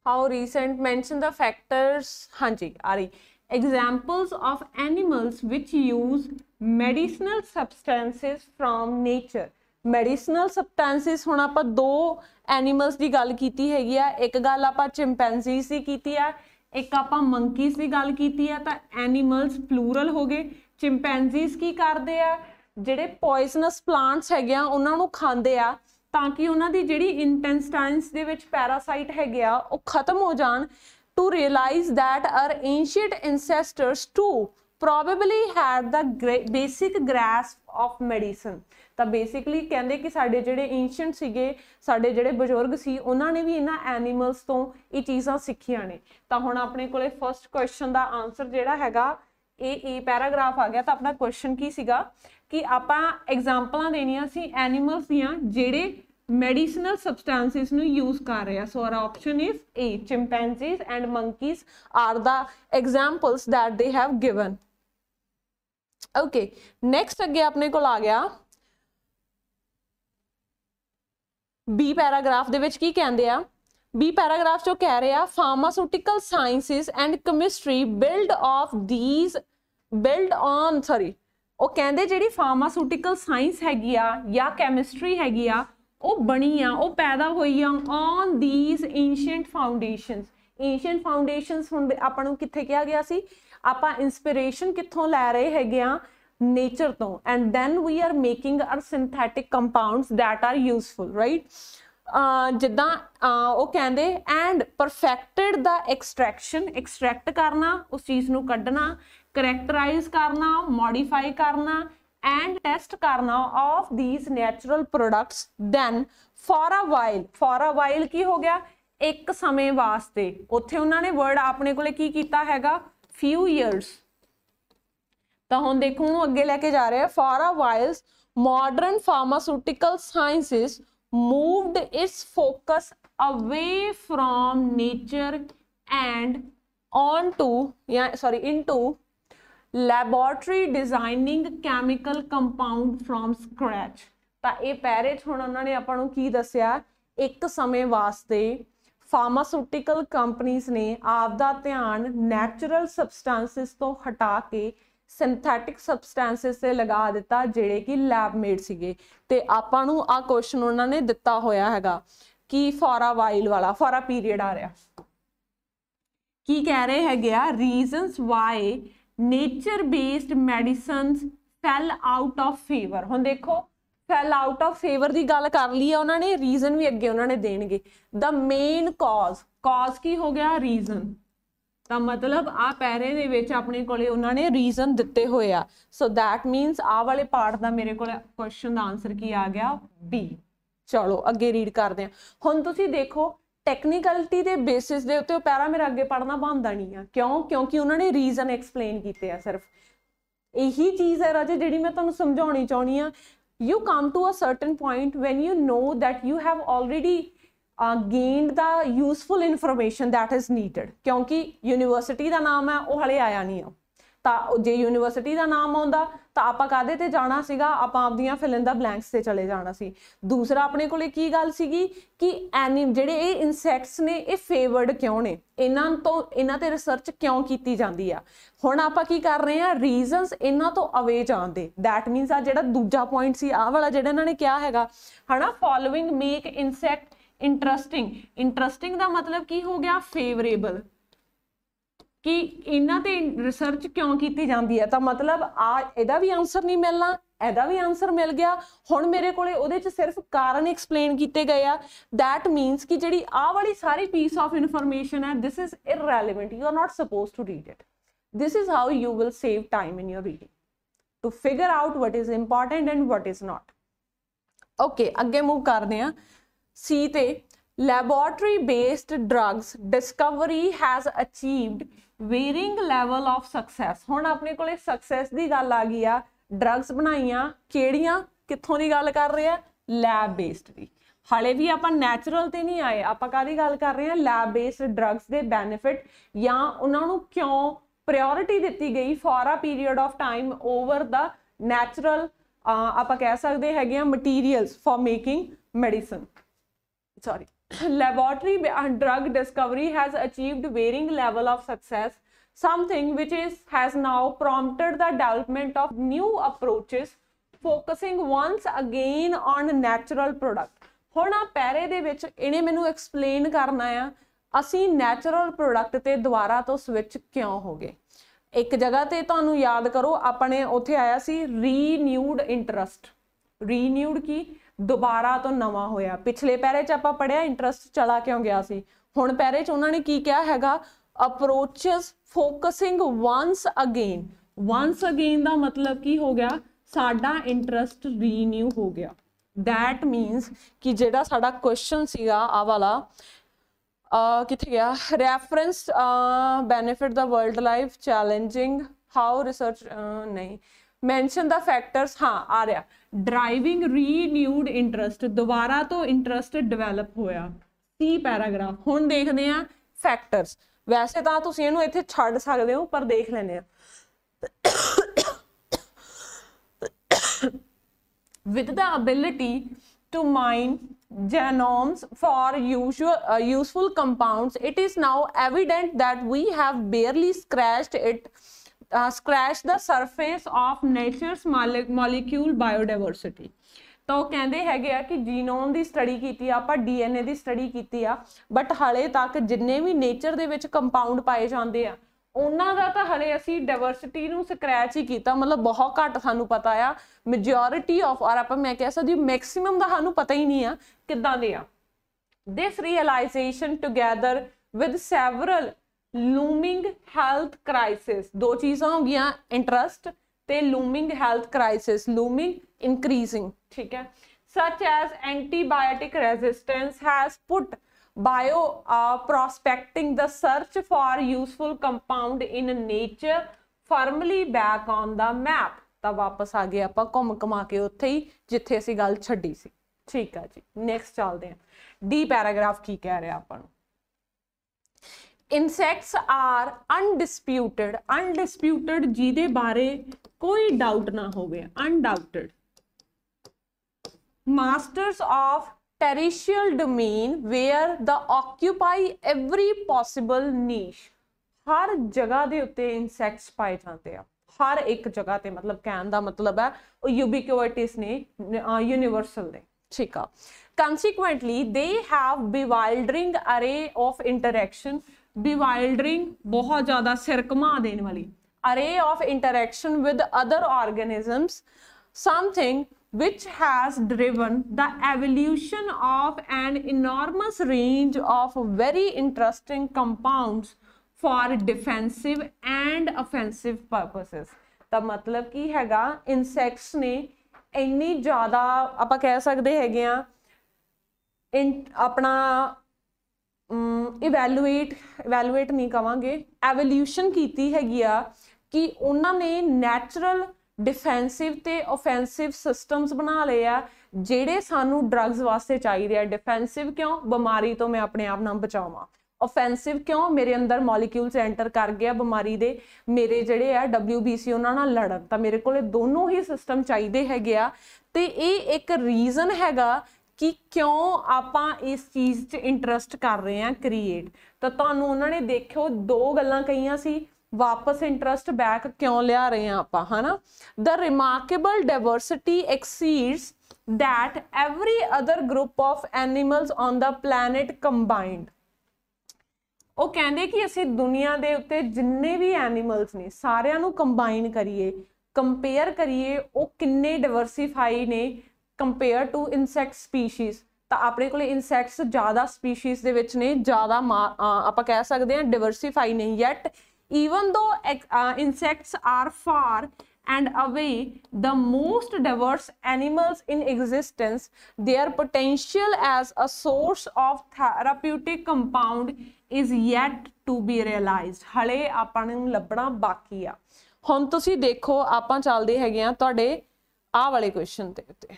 how recent mention the factors ਹਾਂਜੀ ਆ ਰਹੀ examples of animals which use medicinal substances from nature medicinal substances ਹੁਣ ਆਪਾਂ ਦੋ ਐਨੀਮਲਸ ਦੀ ਗੱਲ ਕੀਤੀ ਹੈਗੀ ਆ ਇੱਕ ਗੱਲ ਆਪਾਂ ਚਿੰਪੈਂਜ਼ੀ ਦੀ ਕੀਤੀ ਆ ਇੱਕ ਆਪਾਂ ਮੰਕੀਸ ਦੀ ਗੱਲ ਕੀਤੀ ਆ ਤਾਂ ਐਨੀਮਲਸ ਪਲੂਰਲ ਹੋ ਗਏ ਚਿੰਪੈਂਜ਼ੀਸ ਕੀ ਕਰਦੇ ਆ ਜਿਹੜੇ ਪੋਇਜ਼ਨਸ ਪਲਾਂਟਸ ਹੈਗੇ ਆ ਉਹਨਾਂ ਨੂੰ ਖਾਂਦੇ ਆ ਤਾਂ ਕਿ ਉਹਨਾਂ ਦੀ ਜਿਹੜੀ ਇੰਟੈਸਟਾਈਨਸ ਦੇ ਵਿੱਚ ਪੈਰਾਸਾਈਟ ਹੈਗੇ ਆ ਉਹ ਖਤਮ ਹੋ ਜਾਣ to realise that our ancient ancestors too probably had the basic grasp of medicine ਤਾਂ ਬੇਸਿਕਲੀ ਕਹਿੰਦੇ ਕਿ ਸਾਡੇ ਜਿਹੜੇ ਐਂਸ਼ੀਅੰਟ ਸੀਗੇ ਸਾਡੇ ਜਿਹੜੇ ਬਜ਼ੁਰਗ ਸੀ ਉਹਨਾਂ ਨੇ ਵੀ ਇਹਨਾਂ ਐਨੀਮਲਸ ਤੋਂ ਇਹ ਚੀਜ਼ਾਂ ਸਿੱਖੀਆਂ ਨੇ ਤਾਂ ਹੁਣ ਆਪਣੇ ਕੋਲੇ ਫਰਸਟ ਕੁਐਸਚਨ ਦਾ ਆਨਸਰ ਜਿਹੜਾ ਹੈਗਾ ਇਹ ਇਹ ਪੈਰਾਗ੍ਰਾਫ ਆ ਗਿਆ ਤਾਂ ਆਪਣਾ ਕੁਐਸਚਨ ਕੀ ਸੀਗਾ ਕਿ ਆਪਾਂ ਐਗਜ਼ਾਮਪਲਾਂ ਦੇਣੀਆਂ ਸੀ ਐਨੀਮਲਸ ਦੀਆਂ ਜਿਹੜੇ ਮੈਡੀਸਨਲ ਸਬਸਟੈਂਸਸ ਨੂੰ ਯੂਜ਼ ਕਰ ਰਹੇ ਆ so our option is A chimpanzees and monkeys are the examples that they have given okay next ਅੱਗੇ ਆਪਣੇ ਕੋਲ ਆ ਗਿਆ ਬੀ ਪੈਰਾਗ੍ਰਾਫ ਦੇ ਵਿੱਚ ਕੀ ਕਹਿੰਦੇ ਆ ਬੀ ਪੈਰਾਗ੍ਰਾਫ ਚੋ ਕਹਿ ਰਿਹਾ pharmaceutical sciences and chemistry build of these build on sorry ਉਹ ਕਹਿੰਦੇ ਜਿਹੜੀ ਫਾਰਮਾਸਿਊਟੀਕਲ ਸਾਇੰਸ ਹੈਗੀ ਆ ਜਾਂ ਕੈਮਿਸਟਰੀ ਹੈਗੀ ਆ ਉਹ ਬਣੀ ਆ ਉਹ ਪੈਦਾ ਹੋਈ ਆ on these ancient foundations ancient foundations ਹੁਣ ਆਪਾਂ ਨੂੰ ਕਿੱਥੇ ਕਿਹਾ ਗਿਆ ਸੀ ਆਪਾਂ ਇਨਸਪੀਰੇਸ਼ਨ ਕਿੱਥੋਂ ਲੈ ਰਹੇ ਹੈਗੇ ਆ ਨੇਚਰ ਤੋਂ and then we are making our synthetic compounds that are useful right uh, ਜਿੱਦਾਂ ਉਹ ਕਹਿੰਦੇ and perfected the extraction extract ਕਰਨਾ ਉਸ ਚੀਜ਼ ਨੂੰ ਕੱਢਣਾ ਕੈਰੈਕਟਰਾਈਜ਼ ਕਰਨਾ ਮੋਡੀਫਾਈ ਕਰਨਾ ਐਂਡ ਟੈਸਟ ਕਰਨਾ of these natural products then for a while for a while ਕੀ ਹੋ ਗਿਆ ਇੱਕ ਸਮੇਂ ਵਾਸਤੇ ਉੱਥੇ ਉਹਨਾਂ ਨੇ ਵਰਡ ਆਪਣੇ ਕੋਲੇ ਕੀ ਕੀਤਾ ਹੈਗਾ ਫਿਊ ਇਅਰਸ ਤਾਂ ਹੁਣ ਦੇਖੋ ਉਹਨੂੰ ਅੱਗੇ ਲੈ ਕੇ ਜਾ ਰਿਹਾ for a while modern pharmaceutical sciences moved its focus away from nature and on to ਜਾਂ sorry into laboratory designing chemical compound from scratch ਤਾਂ ਇਹ ਪੈਰੇਜ ਹੁਣ ਉਹਨਾਂ ਨੇ ਆਪਾਂ ਨੂੰ ਕੀ ਦੱਸਿਆ ਇੱਕ ਸਮੇਂ ਵਾਸਤੇ ਫਾਰਮਾਸਿਊਟੀਕਲ ਕੰਪਨੀਆਂ ਨੇ ਆਪ ਦਾ ਧਿਆਨ ਨੇਚਰਲ ਸਬਸਟੈਂਸਸ ਤੋਂ ਹਟਾ ਕੇ ਸਿੰਥੈਟਿਕ ਸਬਸਟੈਂਸਸ ਤੇ ਲਗਾ ਦਿੱਤਾ ਜਿਹੜੇ ਕਿ ਲੈਬ ਮੇਡ ਸੀਗੇ ਤੇ ਆਪਾਂ ਨੂੰ ਆ ਕੁਐਸਚਨ ਉਹਨਾਂ ਨੇ ਦਿੱਤਾ ਹੋਇਆ ਹੈਗਾ ਕਿ ਫॉर ਅ ਵਾਈਲ ਵਾਲਾ ਫॉर ਪੀਰੀਅਡ ਆ ਰਿਹਾ ਕੀ ਕਹਿ ਰਹੇ ਹੈਗੇ ਆ reasons why nature based medicines fell out of favour ਹੁਣ ਦੇਖੋ ਫੈਲ ਆਊਟ ਆਫ ਫੇਵਰ ਦੀ ਗੱਲ ਕਰ ਲਈ ਆ ਉਹਨਾਂ ਨੇ ਰੀਜ਼ਨ ਵੀ ਅੱਗੇ ਉਹਨਾਂ ਨੇ ਦੇਣਗੇ ਦਾ ਮੇਨ ਕਾਜ਼ ਕਾਜ਼ ਕੀ ਹੋ ਗਿਆ ਰੀਜ਼ਨ ਤਾਂ ਮਤਲਬ ਆ ਪੈਰੇ ਦੇ ਵਿੱਚ ਆਪਣੇ ਕੋਲੇ ਉਹਨਾਂ ਨੇ ਰੀਜ਼ਨ ਦਿੱਤੇ ਹੋਏ ਆ ਸੋ ਥੈਟ ਮੀਨਸ ਆ ਵਾਲੇ ਪਾਰਟ ਦਾ ਮੇਰੇ ਕੋਲ ਕੁਐਸਚਨ ਦਾ ਆਨਸਰ ਕੀ ਆ ਗਿਆ ਬੀ ਚਲੋ ਅੱਗੇ ਰੀਡ ਕਰਦੇ ਹਾਂ ਹੁਣ ਤੁਸੀਂ ਦੇਖੋ ਟੈਕਨੀਕਲਟੀ ਦੇ ਬੇਸਿਸ ਦੇ ਉੱਤੇ ਉਹ ਪੈਰਾ ਮੇਰਾ ਅੱਗੇ ਪੜਨਾ ਬੰਦਾ ਨਹੀਂ ਆ ਕਿਉਂ ਕਿਉਂਕਿ ਉਹਨਾਂ ਨੇ ਰੀਜ਼ਨ ਐਕਸਪਲੇਨ ਕੀਤੇ ਆ ਸਿਰਫ ਇਹੀ ਚੀਜ਼ ਹੈ ਰਾਜੇ ਜਿਹੜੀ ਮੈਂ ਤੁਹਾਨੂੰ ਸਮਝਾਉਣੀ ਚਾਹਣੀ ਆ you come to a certain point when you know that you have already gained the useful information that is needed ਕਿਉਂਕਿ ਯੂਨੀਵਰਸਿਟੀ ਦਾ ਨਾਮ ਹੈ ਉਹ ਹਲੇ ਆਇਆ ਨਹੀਂ ਆ ਤਾਂ ਜੇ ਯੂਨੀਵਰਸਿਟੀ ਦਾ ਨਾਮ ਆਉਂਦਾ ਤਾਂ ਆਪਾਂ ਕਾਦੇ ਤੇ ਜਾਣਾ ਸੀਗਾ ਆਪਾਂ ਆਪਦੀਆਂ ਫਿਲਿੰਗ ਦਾ ਬਲੈਂਕਸ ਤੇ ਚਲੇ ਜਾਣਾ ਸੀ ਦੂਸਰਾ ਆਪਣੇ ਕੋਲੇ ਕੀ ਗੱਲ ਸੀਗੀ ਕਿ ਐਨੀਮ ਜਿਹੜੇ ਇਹ ਇਨਸੈਕਟਸ ਨੇ ਇਹ ਫੇਵਰਡ ਕਿਉਂ ਨੇ ਇਹਨਾਂ ਤੋਂ ਇਹਨਾਂ ਤੇ ਰਿਸਰਚ ਕਿਉਂ ਕੀਤੀ ਜਾਂਦੀ ਆ ਹੁਣ ਆਪਾਂ ਕੀ ਕਰ ਰਹੇ ਆ ਰੀਜ਼ਨਸ ਇਹਨਾਂ ਤੋਂ ਅਵੇ ਜਾਣ ਦੇ ਥੈਟ ਮੀਨਸ ਆ ਜਿਹੜਾ ਦੂਜਾ ਪੁਆਇੰਟ ਸੀ ਆ ਵਾਲਾ ਜਿਹੜਾ ਇਹਨਾਂ ਨੇ ਕਿਹਾ ਹੈਗਾ ਹਨਾ following make insect interesting interesting ਦਾ ਮਤਲਬ ਕੀ ਹੋ ਗਿਆ ਫੇਵਰੇਬਲ ਕਿ ਇਹਨਾਂ ਤੇ ਰਿਸਰਚ ਕਿਉਂ ਕੀਤੀ ਜਾਂਦੀ ਹੈ ਤਾਂ ਮਤਲਬ ਆ ਇਹਦਾ ਵੀ ਆਨਸਰ ਨਹੀਂ ਮਿਲਣਾ ਇਹਦਾ ਵੀ ਆਨਸਰ ਮਿਲ ਗਿਆ ਹੁਣ ਮੇਰੇ ਕੋਲੇ ਉਹਦੇ ਚ ਸਿਰਫ ਕਾਰਨ ਐਕਸਪਲੇਨ ਕੀਤੇ ਗਏ ਆ ਥੈਟ ਮੀਨਸ ਕਿ ਜਿਹੜੀ ਆ ਵਾਲੀ ਸਾਰੀ ਪੀਸ ਆਫ ਇਨਫੋਰਮੇਸ਼ਨ ਹੈ this is irrelevant you are not supposed to read it this is how you will save time in your reading to figure out what is important and what is not okay ਅੱਗੇ move ਕਰਦੇ ਆ C ਤੇ laboratory based drugs discovery has achieved varying level of success ਹੁਣ ਆਪਣੇ ਕੋਲੇ success ਦੀ ਗੱਲ ਆ ਗਈ ਆ ਡਰੱਗਸ ਬਣਾਈਆਂ ਕਿਹੜੀਆਂ ਕਿੱਥੋਂ ਦੀ ਗੱਲ ਕਰ ਰਹੇ ਆ ਲੈਬ ਬੇਸਡ ਦੀ ਹਾਲੇ ਵੀ ਆਪਾਂ ਨੈਚੁਰਲ ਤੇ ਨਹੀਂ ਆਏ ਆਪਾਂ ਕਾਦੀ ਗੱਲ ਕਰ ਰਹੇ ਆ ਲੈਬ ਬੇਸਡ ਡਰੱਗਸ ਦੇ ਬੈਨੀਫਿਟ ਜਾਂ ਉਹਨਾਂ ਨੂੰ ਕਿਉਂ ਪ੍ਰਾਇੋਰਟੀ ਦਿੱਤੀ ਗਈ for a period of time over the natural ਆਪਾਂ ਕਹਿ ਸਕਦੇ ਹੈਗੇ ਆ materials for making medicine sorry (coughs) laboratory drug discovery has achieved varying level of success something which is has now prompted the development of new approaches focusing once again on natural product ਹੁਣ ਆ ਪੈਰੇ ਦੇ ਵਿੱਚ ਇਹਨੇ ਮੈਨੂੰ explain ਕਰਨਾ ਆ ਅਸੀਂ ਨੈਚੁਰਲ ਪ੍ਰੋਡਕਟ ਤੇ ਦੁਬਾਰਾ ਤੋਂ ਸਵਿਚ ਕਿਉਂ ਹੋ ਗਏ ਇੱਕ ਜਗ੍ਹਾ ਤੇ ਤੁਹਾਨੂੰ ਯਾਦ ਕਰੋ ਆਪਣੇ ਉੱਥੇ ਆਇਆ ਸੀ ਰੀਨਿਊਡ ਇੰਟਰਸਟ ਰੀਨਿਊਡ ਕੀ ਦੁਬਾਰਾ ਤੋਂ ਨਵਾਂ ਹੋਇਆ ਪਿਛਲੇ ਪੈਰੇ 'ਚ ਆਪਾਂ ਪੜਿਆ ਇੰਟਰਸਟ ਚਲਾ ਕਿਉਂ ਗਿਆ ਸੀ ਹੁਣ ਪੈਰੇ 'ਚ ਉਹਨਾਂ ਨੇ ਕੀ ਕਿਹਾ ਹੈਗਾ approaches focusing once again once again ਦਾ ਮਤਲਬ ਕੀ ਹੋ ਗਿਆ ਸਾਡਾ ਇੰਟਰਸਟ ਰੀਨਿਊ ਹੋ ਗਿਆ ਥੈਟ ਮੀਨਸ ਕਿ ਜਿਹੜਾ ਸਾਡਾ ਕੁਐਸਚਨ ਸੀਗਾ ਆ ਵਾਲਾ ਕਿੱਥੇ ਗਿਆ reference benefit the world life challenging how research ਨਹੀਂ ਮੈਂਸ਼ਨ ਦਾ ਫੈਕਟਰਸ ਹਾਂ ਆ ਰਿਹਾ ਡਰਾਈਵਿੰਗ ਰੀਨਿਊਡ ਇੰਟਰਸਟ ਦੁਬਾਰਾ ਤੋਂ ਇੰਟਰਸਟ ਡਿਵੈਲਪ ਹੋਇਆ ਸੀ ਪੈਰਾਗ੍ਰਾਫ ਹੁਣ ਦੇਖਦੇ ਆ ਫੈਕਟਰਸ ਵੈਸੇ ਤਾਂ ਤੁਸੀਂ ਇਹਨੂੰ ਇੱਥੇ ਛੱਡ ਸਕਦੇ ਹੋ ਪਰ ਦੇਖ ਲੈਨੇ ਆ with the ability to mine genomes for usual useful compounds it is now evident that we have barely scratched it scratch the surface of nature's molecule biodiversity ਤਾਂ ਉਹ ਕਹਿੰਦੇ ਹੈਗੇ ਆ ਕਿ ਜੀਨੋਮ ਦੀ ਸਟੱਡੀ ਕੀਤੀ ਆ ਆਪਾਂ ਡੀਐਨਏ ਦੀ ਸਟੱਡੀ ਕੀਤੀ ਆ ਬਟ ਹਲੇ ਤੱਕ ਜਿੰਨੇ ਵੀ ਨੇਚਰ ਦੇ ਵਿੱਚ ਕੰਪਾਊਂਡ ਪਾਏ ਜਾਂਦੇ ਆ ਉਹਨਾਂ ਦਾ ਤਾਂ ਹਲੇ ਅਸੀਂ ਡਾਇਵਰਸਿਟੀ ਨੂੰ ਸਕ੍ਰੈਚ ਹੀ ਕੀਤਾ ਮਤਲਬ ਬਹੁਤ ਘੱਟ ਸਾਨੂੰ ਪਤਾ ਆ ਮੈਜੋਰਿਟੀ ਆਫ ਆਰ ਆਪਾਂ ਮੈਂ ਕਹਿ ਸਕਦੀ ਮੈਕਸਿਮਮ ਦਾ ਸਾਨੂੰ ਪਤਾ ਹੀ ਨਹੀਂ ਆ ਕਿੱਦਾਂ ਦੇ ਆ this realisation together with several looming health crisis ਦੋ ਚੀਜ਼ਾਂ ਹੋ ਗਈਆਂ ਇੰਟਰਸਟ ਤੇ looming health crisis looming increasing ਠੀਕ ਹੈ such as antibiotic resistance has put bioprospecting the search for useful compound in nature firmly back on the map ਤਾਂ ਵਾਪਸ ਆ ਗਏ ਆਪਾਂ ਘੁੰਮ ਕਮਾ ਕੇ ਉੱਥੇ ਹੀ ਜਿੱਥੇ ਅਸੀਂ ਗੱਲ ਛੱਡੀ ਸੀ ਠੀਕ ਆ ਜੀ ਨੈਕਸਟ ਚੱਲਦੇ ਆ ਡੀ ਪੈਰਾਗ੍ਰਾਫ ਕੀ ਕਹਿ ਰਿਹਾ ਆਪਾਂ ਨੂੰ इंसैक्ट्स आर अनडिस्प्यूटड अनडिस्प्यूटड जिदे बारे कोई डाउट ना हो undoubted masters of terrestrial domain where they occupy every possible niche हर जगह के उ इनसैक्ट्स पाए जाते हैं हर एक जगह से मतलब कहने मतलब है यूबिक्योटिस ने यूनिवर्सल ने ठीक है कंसीकुएंटली दे हैव बिवाइल्डरिंग अरे ऑफ इंटरैक्शन ਬਿਵਾਇਲਡਰਿੰਗ ਬਹੁਤ ਜ਼ਿਆਦਾ ਸਿਰ ਘਮਾ ਦੇਣ ਵਾਲੀ array of interaction with other organisms something which has driven the evolution of an enormous range of very interesting compounds for defensive and offensive purposes ਤਾਂ ਮਤਲਬ ਕੀ ਹੈਗਾ ਇਨਸੈਕਟਸ ਨੇ ਇੰਨੀ ਜ਼ਿਆਦਾ ਆਪਾਂ ਕਹਿ ਸਕਦੇ ਹੈਗੇ ਆ ਆਪਣਾ ਇਵੈਲੂਏਟ ਇਵੈਲੂਏਟ ਨਹੀਂ ਕਵਾਂਗੇ ਐਵੋਲੂਸ਼ਨ ਕੀਤੀ ਹੈਗੀ ਆ ਕਿ ਉਹਨਾਂ ਨੇ ਨੈਚੁਰਲ ਡਿਫੈਂਸਿਵ ਤੇ ਆਫੈਂਸਿਵ ਸਿਸਟਮਸ ਬਣਾ ਲਏ ਆ ਜਿਹੜੇ ਸਾਨੂੰ ਡਰੱਗਸ ਵਾਸਤੇ ਚਾਹੀਦੇ ਆ ਡਿਫੈਂਸਿਵ ਕਿਉਂ ਬਿਮਾਰੀ ਤੋਂ ਮੈਂ ਆਪਣੇ ਆਪ ਨੂੰ ਬਚਾਵਾਂ ਆਫੈਂਸਿਵ ਕਿਉਂ ਮੇਰੇ ਅੰਦਰ ਮੋਲੀਕਿਊਲਸ ਐਂਟਰ ਕਰ ਗਿਆ ਬਿਮਾਰੀ ਦੇ ਮੇਰੇ ਜਿਹੜੇ ਆ WBC ਉਹਨਾਂ ਨਾਲ ਲੜਨ ਤਾਂ ਮੇਰੇ ਕੋਲੇ ਦੋਨੋਂ ਹੀ ਸਿਸਟਮ ਚਾਹੀਦੇ ਹੈਗੇ ਆ ਤੇ ਇਹ ਇੱਕ ਰੀਜ਼ਨ ਹੈਗਾ ਕਿ ਕਿਉਂ ਆਪਾਂ ਇਸ ਚੀਜ਼ 'ਚ ਇੰਟਰਸਟ ਕਰ ਰਹੇ ਹਾਂ ਕ੍ਰੀਏਟ ਤਾਂ ਤੁਹਾਨੂੰ ਉਹਨਾਂ ਨੇ ਦੇਖਿਓ ਦੋ ਗੱਲਾਂ ਕਹੀਆਂ ਸੀ ਵਾਪਸ ਇੰਟਰਸਟ ਬੈਕ ਕਿਉਂ ਲਿਆ ਰਹੇ ਹਾਂ ਆਪਾਂ ਹਨਾ the remarkable diversity exceeds that every other group of animals on the planet combined ਉਹ ਕਹਿੰਦੇ ਕਿ ਅਸੀਂ ਦੁਨੀਆ ਦੇ ਉੱਤੇ ਜਿੰਨੇ ਵੀ ਐਨੀਮਲਸ ਨੇ ਸਾਰਿਆਂ ਨੂੰ ਕੰਬਾਈਨ ਕਰੀਏ ਕੰਪੇਅਰ ਕਰੀਏ ਉਹ ਕਿੰਨੇ ਡਾਈਵਰਸੀਫਾਈ ਨੇ ਕੰਪੇਅਰ ਟੂ ਇਨਸੈਕਟ ਸਪੀਸੀਜ਼ ਤਾਂ ਆਪਣੇ ਕੋਲੇ ਇਨਸੈਕਟਸ ਜ਼ਿਆਦਾ ਸਪੀਸੀਜ਼ ਦੇ ਵਿੱਚ ਨੇ ਜ਼ਿਆਦਾ ਆਪਾਂ ਕਹਿ ਸਕਦੇ ਹਾਂ ਡਾਈਵਰਸਿਫਾਈ ਨਹੀਂ yet even though uh, insects are far and away the most diverse animals in existence their potential as a source of therapeutic compound is yet to be realized ਹਲੇ ਆਪਾਂ ਨੂੰ ਲੱਭਣਾ ਬਾਕੀ ਆ ਹੁਣ ਤੁਸੀਂ ਦੇਖੋ ਆਪਾਂ ਚੱਲਦੇ ਹੈਗੇ ਆ ਤੁਹਾਡੇ ਆਹ ਵਾਲੇ ਕੁਐਸਚਨ ਤੇ ਉੱਤੇ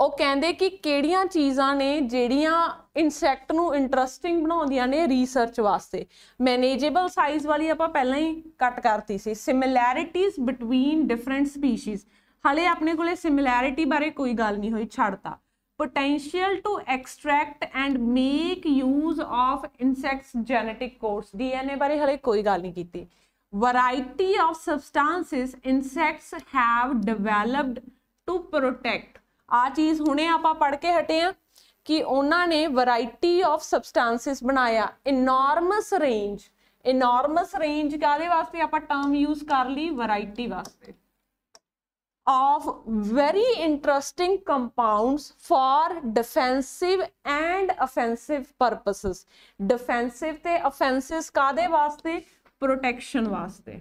ਉਹ ਕਹਿੰਦੇ ਕਿ ਕਿਹੜੀਆਂ ਚੀਜ਼ਾਂ ਨੇ ਜਿਹੜੀਆਂ ਇਨਸੈਕਟ ਨੂੰ ਇੰਟਰਸਟਿੰਗ ਬਣਾਉਂਦੀਆਂ ਨੇ ਰਿਸਰਚ ਵਾਸਤੇ ਮੈਨੇਜੇਬਲ ਸਾਈਜ਼ ਵਾਲੀ ਆਪਾਂ ਪਹਿਲਾਂ ਹੀ ਕੱਟ ਕਰਤੀ ਸੀ ਸਿਮਿਲੈਰਿਟੀਜ਼ ਬਿਟਵੀਨ ਡਿਫਰੈਂਟ ਸਪੀਸੀਜ਼ ਹਲੇ ਆਪਣੇ ਕੋਲੇ ਸਿਮਿਲੈਰਿਟੀ ਬਾਰੇ ਕੋਈ ਗੱਲ ਨਹੀਂ ਹੋਈ ਛੱਡਤਾ potential to extract and make use of insects genetic codes DNA ਬਾਰੇ ਹਲੇ ਕੋਈ ਗੱਲ ਨਹੀਂ ਕੀਤੀ variety of substances insects have developed to protect ਆ ਚੀਜ਼ ਹੁਣੇ ਆਪਾਂ ਪੜ੍ਹ ਕੇ ਹਟੇ ਆ ਕਿ ਉਹਨਾਂ ਨੇ ਵੈਰਾਈਟੀ ਆਫ ਸਬਸਟੈਂਸਸ ਬਣਾਇਆ ਇਨੋਰਮਸ ਰੇਂਜ ਇਨੋਰਮਸ ਰੇਂਜ ਕਾਦੇ ਵਾਸਤੇ ਆਪਾਂ ਟਰਮ ਯੂਜ਼ ਕਰ ਲਈ ਵੈਰਾਈਟੀ ਵਾਸਤੇ of very interesting compounds for defensive and offensive purposes defensive ਤੇ ਅਫੈਂਸਿਸ ਕਾਦੇ ਵਾਸਤੇ ਪ੍ਰੋਟੈਕਸ਼ਨ ਵਾਸਤੇ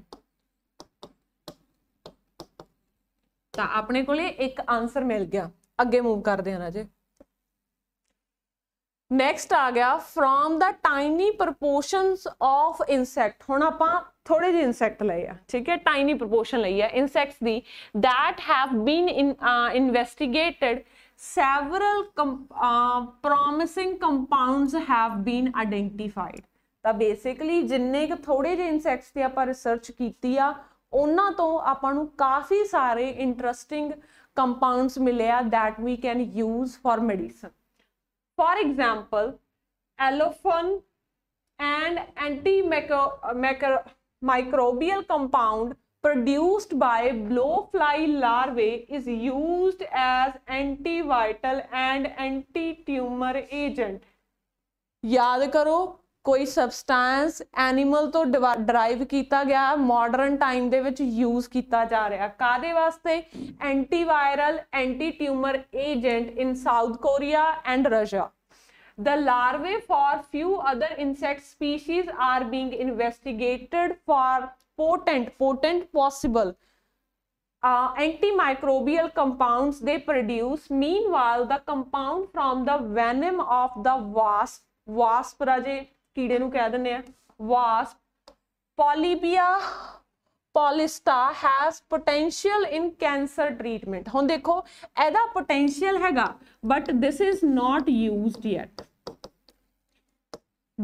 ਤਾਂ ਆਪਣੇ ਕੋਲੇ ਇੱਕ ਆਨਸਰ ਮਿਲ ਗਿਆ ਅੱਗੇ ਮੂਵ ਕਰਦੇ ਹਾਂ ਰਾਜੇ ਨੈਕਸਟ ਆ ਗਿਆ from the tiny proportions of insect ਹੁਣ ਆਪਾਂ ਥੋੜੇ ਜਿਹੇ ਇਨਸੈਕਟ ਲਏ ਆ ਠੀਕ ਹੈ ਟਾਈਨੀ ਪ੍ਰੋਪੋਰਸ਼ਨ ਲਈ ਆ insects they have been in investigated several promising compounds have been identified ਤਾਂ ਬੇਸਿਕਲੀ ਜਿੰਨੇ ਕ ਥੋੜੇ ਜਿਹੇ ਇਨਸੈਕਟਸ ਤੇ ਆਪਾਂ ਰਿਸਰਚ ਕੀਤੀ ਆ उन्होंने तो आपू काफ़ी सारे इंट्रस्टिंग कंपाउंडस मिले that we can use for medicine for example alloferon and anti मैको micro microbial compound produced by blowfly larvae is use as antiviral and anti tumour agent याद करो ਕੋਈ ਸਬਸਟੈਂਸ ਐਨੀਮਲ ਤੋਂ drive ਕੀਤਾ ਗਿਆ modern time ਦੇ ਵਿੱਚ use ਕੀਤਾ ਜਾ ਰਿਹਾ ਕਾਦੇ ਵਾਸਤੇ antiviral anti tumour agent in South Korea and Russia the larvae for few other insect species are being investigated for potent potent possible anti microbial compounds they produce meanwhile the compound from the venom of the wasp wasp ਰਾਜੇ ਕੀੜੇ ਨੂੰ ਕਹਿ ਦਿੰਦੇ ਆ wasp Polybia paulista has potential in cancer treatment ਹੁਣ ਦੇਖੋ ਇਹਦਾ potential ਹੈਗਾ but this is not used yet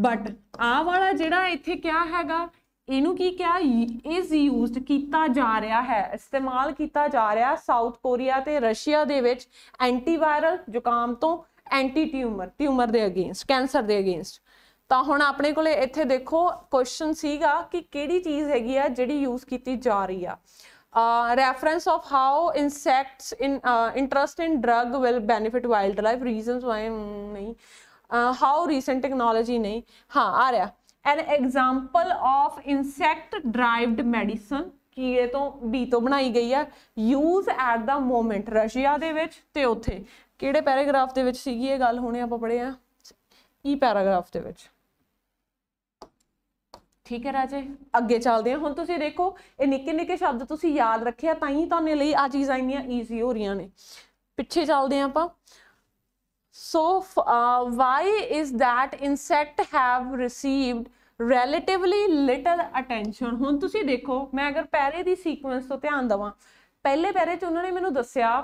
but ਆ ਵਾਲਾ ਜਿਹੜਾ ਇੱਥੇ ਕਿਹਾ ਹੈਗਾ ਇਹਨੂੰ ਕੀ ਕਿਹਾ ਇਜ਼ ਯੂਜ਼ਡ ਕੀਤਾ ਜਾ ਰਿਹਾ ਹੈ ਇਸਤੇਮਾਲ ਕੀਤਾ ਜਾ ਰਿਹਾ ਸਾਊਥ ਕੋਰੀਆ ਤੇ ਰਸ਼ੀਆ ਦੇ ਵਿੱਚ ਐਂਟੀਵਾਇਰਲ ਜ਼ੁਕਾਮ ਤੋਂ ਐਂਟੀ ਟਿਊਮਰ ਟਿਊਮਰ ਦੇ ਅਗੇਂਸਟ ਕੈਂਸਰ ਦੇ ਅਗੇਂਸਟ ਤਾਂ ਹੁਣ ਆਪਣੇ ਕੋਲੇ ਇੱਥੇ ਦੇਖੋ ਕੁਐਸਚਨ ਸੀਗਾ ਕਿ ਕਿਹੜੀ ਚੀਜ਼ ਹੈਗੀ ਆ ਜਿਹੜੀ ਯੂਜ਼ ਕੀਤੀ ਜਾ ਰਹੀ ਆ a reference of how insects in interest in drug will benefit wildlife reasons why ਨਹੀਂ ਹਾਊ ਰੀਸੈਂਟ ਟੈਕਨੋਲੋਜੀ ਨਹੀਂ ਹਾਂ ਆ ਰਿਹਾ an example of insect derived medicine ਕੀ ਕੀੜੇ ਤੋਂ ਬੀ ਤੋਂ ਬਣਾਈ ਗਈ ਆ use at the moment Russia ਦੇ ਵਿੱਚ ਤੇ ਉਥੇ ਕਿਹੜੇ ਪੈਰਾਗ੍ਰਾਫ ਦੇ ਵਿੱਚ ਸੀਗੀ ਇਹ ਗੱਲ ਹੁਣੇ ਆਪਾਂ ਪੜ੍ਹਿਆ ਈ e ਪੈਰਾਗ੍ਰਾਫ ਦੇ ਵਿੱਚ ਠੀਕ ਹੈ ਰਾਜੇ ਅੱਗੇ ਚੱਲਦੇ ਹਾਂ ਹੁਣ ਤੁਸੀਂ ਦੇਖੋ ਇਹ ਨਿੱਕੇ ਨਿੱਕੇ ਸ਼ਬਦ ਤੁਸੀਂ ਯਾਦ ਰੱਖਿਆ ਤਾਂ ਹੀ ਤੁਹਾਨੂੰ ਲਈ ਆ ਚੀਜ਼ਾਂ ਇੰਨੀਆਂ ਈਜ਼ੀ ਹੋ ਰਹੀਆਂ ਨੇ ਪਿੱਛੇ ਚੱਲਦੇ ਹਾਂ ਆਪਾਂ so why is that insect have received relatively little attention ਹੁਣ ਤੁਸੀਂ ਦੇਖੋ ਮੈਂ ਅਗਰ ਪੈਰੇ ਦੀ ਸੀਕੁਐਂਸ ਤੋਂ ਧਿਆਨ ਦਵਾਂ ਪਹਿਲੇ ਪੈਰੇ 'ਚ ਉਹਨਾਂ ਨੇ ਮੈਨੂੰ ਦੱਸਿਆ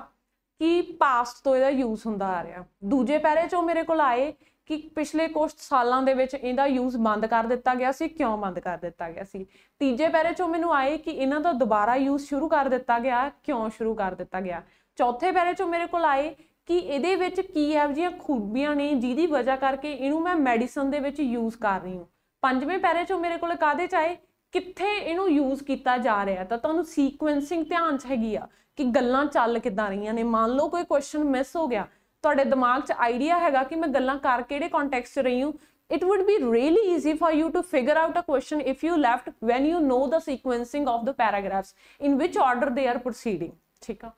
ਕਿ ਪਾਸਟ ਤੋਂ ਇਹਦਾ ਯੂਜ਼ ਹੁੰਦਾ ਆ ਰਿਹਾ ਦੂਜੇ ਪੈਰੇ 'ਚ ਉਹ ਮੇਰੇ ਕੋਲ ਆਏ ਕਿ ਪਿਛਲੇ ਕੁਝ ਸਾਲਾਂ ਦੇ ਵਿੱਚ ਇਹਦਾ ਯੂਜ਼ ਬੰਦ ਕਰ ਦਿੱਤਾ ਗਿਆ ਸੀ ਕਿਉਂ ਬੰਦ ਕਰ ਦਿੱਤਾ ਗਿਆ ਸੀ ਤੀਜੇ ਪੈਰੇ ਚੋਂ ਮੈਨੂੰ ਆਏ ਕਿ ਇਹਨਾਂ ਦਾ ਦੁਬਾਰਾ ਯੂਜ਼ ਸ਼ੁਰੂ ਕਰ ਦਿੱਤਾ ਗਿਆ ਕਿਉਂ ਸ਼ੁਰੂ ਕਰ ਦਿੱਤਾ ਗਿਆ ਚੌਥੇ ਪੈਰੇ ਚੋਂ ਮੇਰੇ ਕੋਲ ਆਏ ਕਿ ਇਹਦੇ ਵਿੱਚ ਕੀ ਐਵ ਜੀਆਂ ਖੂਬੀਆਂ ਨੇ ਜਿਹਦੀ ਵਜ੍ਹਾ ਕਰਕੇ ਇਹਨੂੰ ਮੈਂ ਮੈਡੀਸਨ ਦੇ ਵਿੱਚ ਯੂਜ਼ ਕਰ ਰਹੀ ਹਾਂ ਪੰਜਵੇਂ ਪੈਰੇ ਚੋਂ ਮੇਰੇ ਕੋਲ ਕਾਦੇ ਚਾਏ ਕਿੱਥੇ ਇਹਨੂੰ ਯੂਜ਼ ਕੀਤਾ ਜਾ ਰਿਹਾ ਤਾਂ ਤੁਹਾਨੂੰ ਸੀਕੁਐਂਸਿੰਗ ਧਿਆਨ ਚ ਹੈਗੀ ਆ ਕਿ ਗੱਲਾਂ ਚੱਲ ਕਿੱਦਾਂ ਰਹੀਆਂ ਨੇ ਮੰਨ ਲਓ ਕੋਈ ਕੁਐਸਚਨ ਮਿਸ ਹੋ ਗਿਆ ਤੁਹਾਡੇ ਦਿਮਾਗ 'ਚ ਆਈਡੀਆ ਹੈਗਾ ਕਿ ਮੈਂ ਗੱਲਾਂ ਕਰ ਕਿਹੜੇ ਕੰਟੈਕਸਟ 'ਚ ਰਹੀ ਹਾਂ it would be really easy for you to figure out a question if you left when you know the sequencing of the paragraphs in which order they are proceeding ਠੀਕ ਆ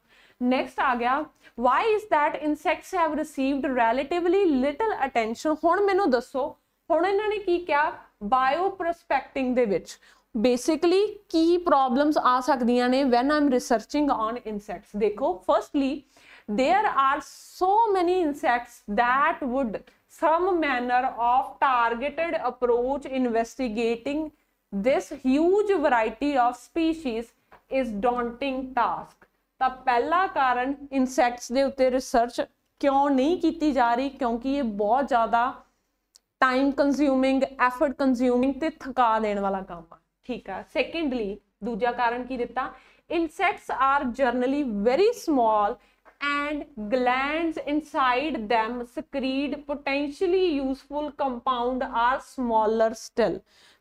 ਨੈਕਸਟ ਆ ਗਿਆ why is that insects have received relatively little attention ਹੁਣ ਮੈਨੂੰ ਦੱਸੋ ਹੁਣ ਇਹਨਾਂ ਨੇ ਕੀ ਕਿਹਾ ਬਾਇਓ ਪ੍ਰੋਸਪੈਕਟਿੰਗ ਦੇ ਵਿੱਚ ਬੇਸਿਕਲੀ ਕੀ ਪ੍ਰੋਬਲਮਸ ਆ ਸਕਦੀਆਂ ਨੇ when am researching on insects ਦੇਖੋ firstly there are so many insects that would some manner of targeted approach investigating this huge variety of species is daunting task तो पहला कारण इनसैक्ट्स के उत्ते रिसर्च क्यों नहीं की जा रही क्योंकि ये बहुत ज़्यादा टाइम कंज्यूमिंग एफर्ट कंज्यूमिंग थका देने वाला काम है ठीक है सैकेंडली दूजा कारण की दिता insects are generally very small and glands inside them secrete potentially useful compound are smaller still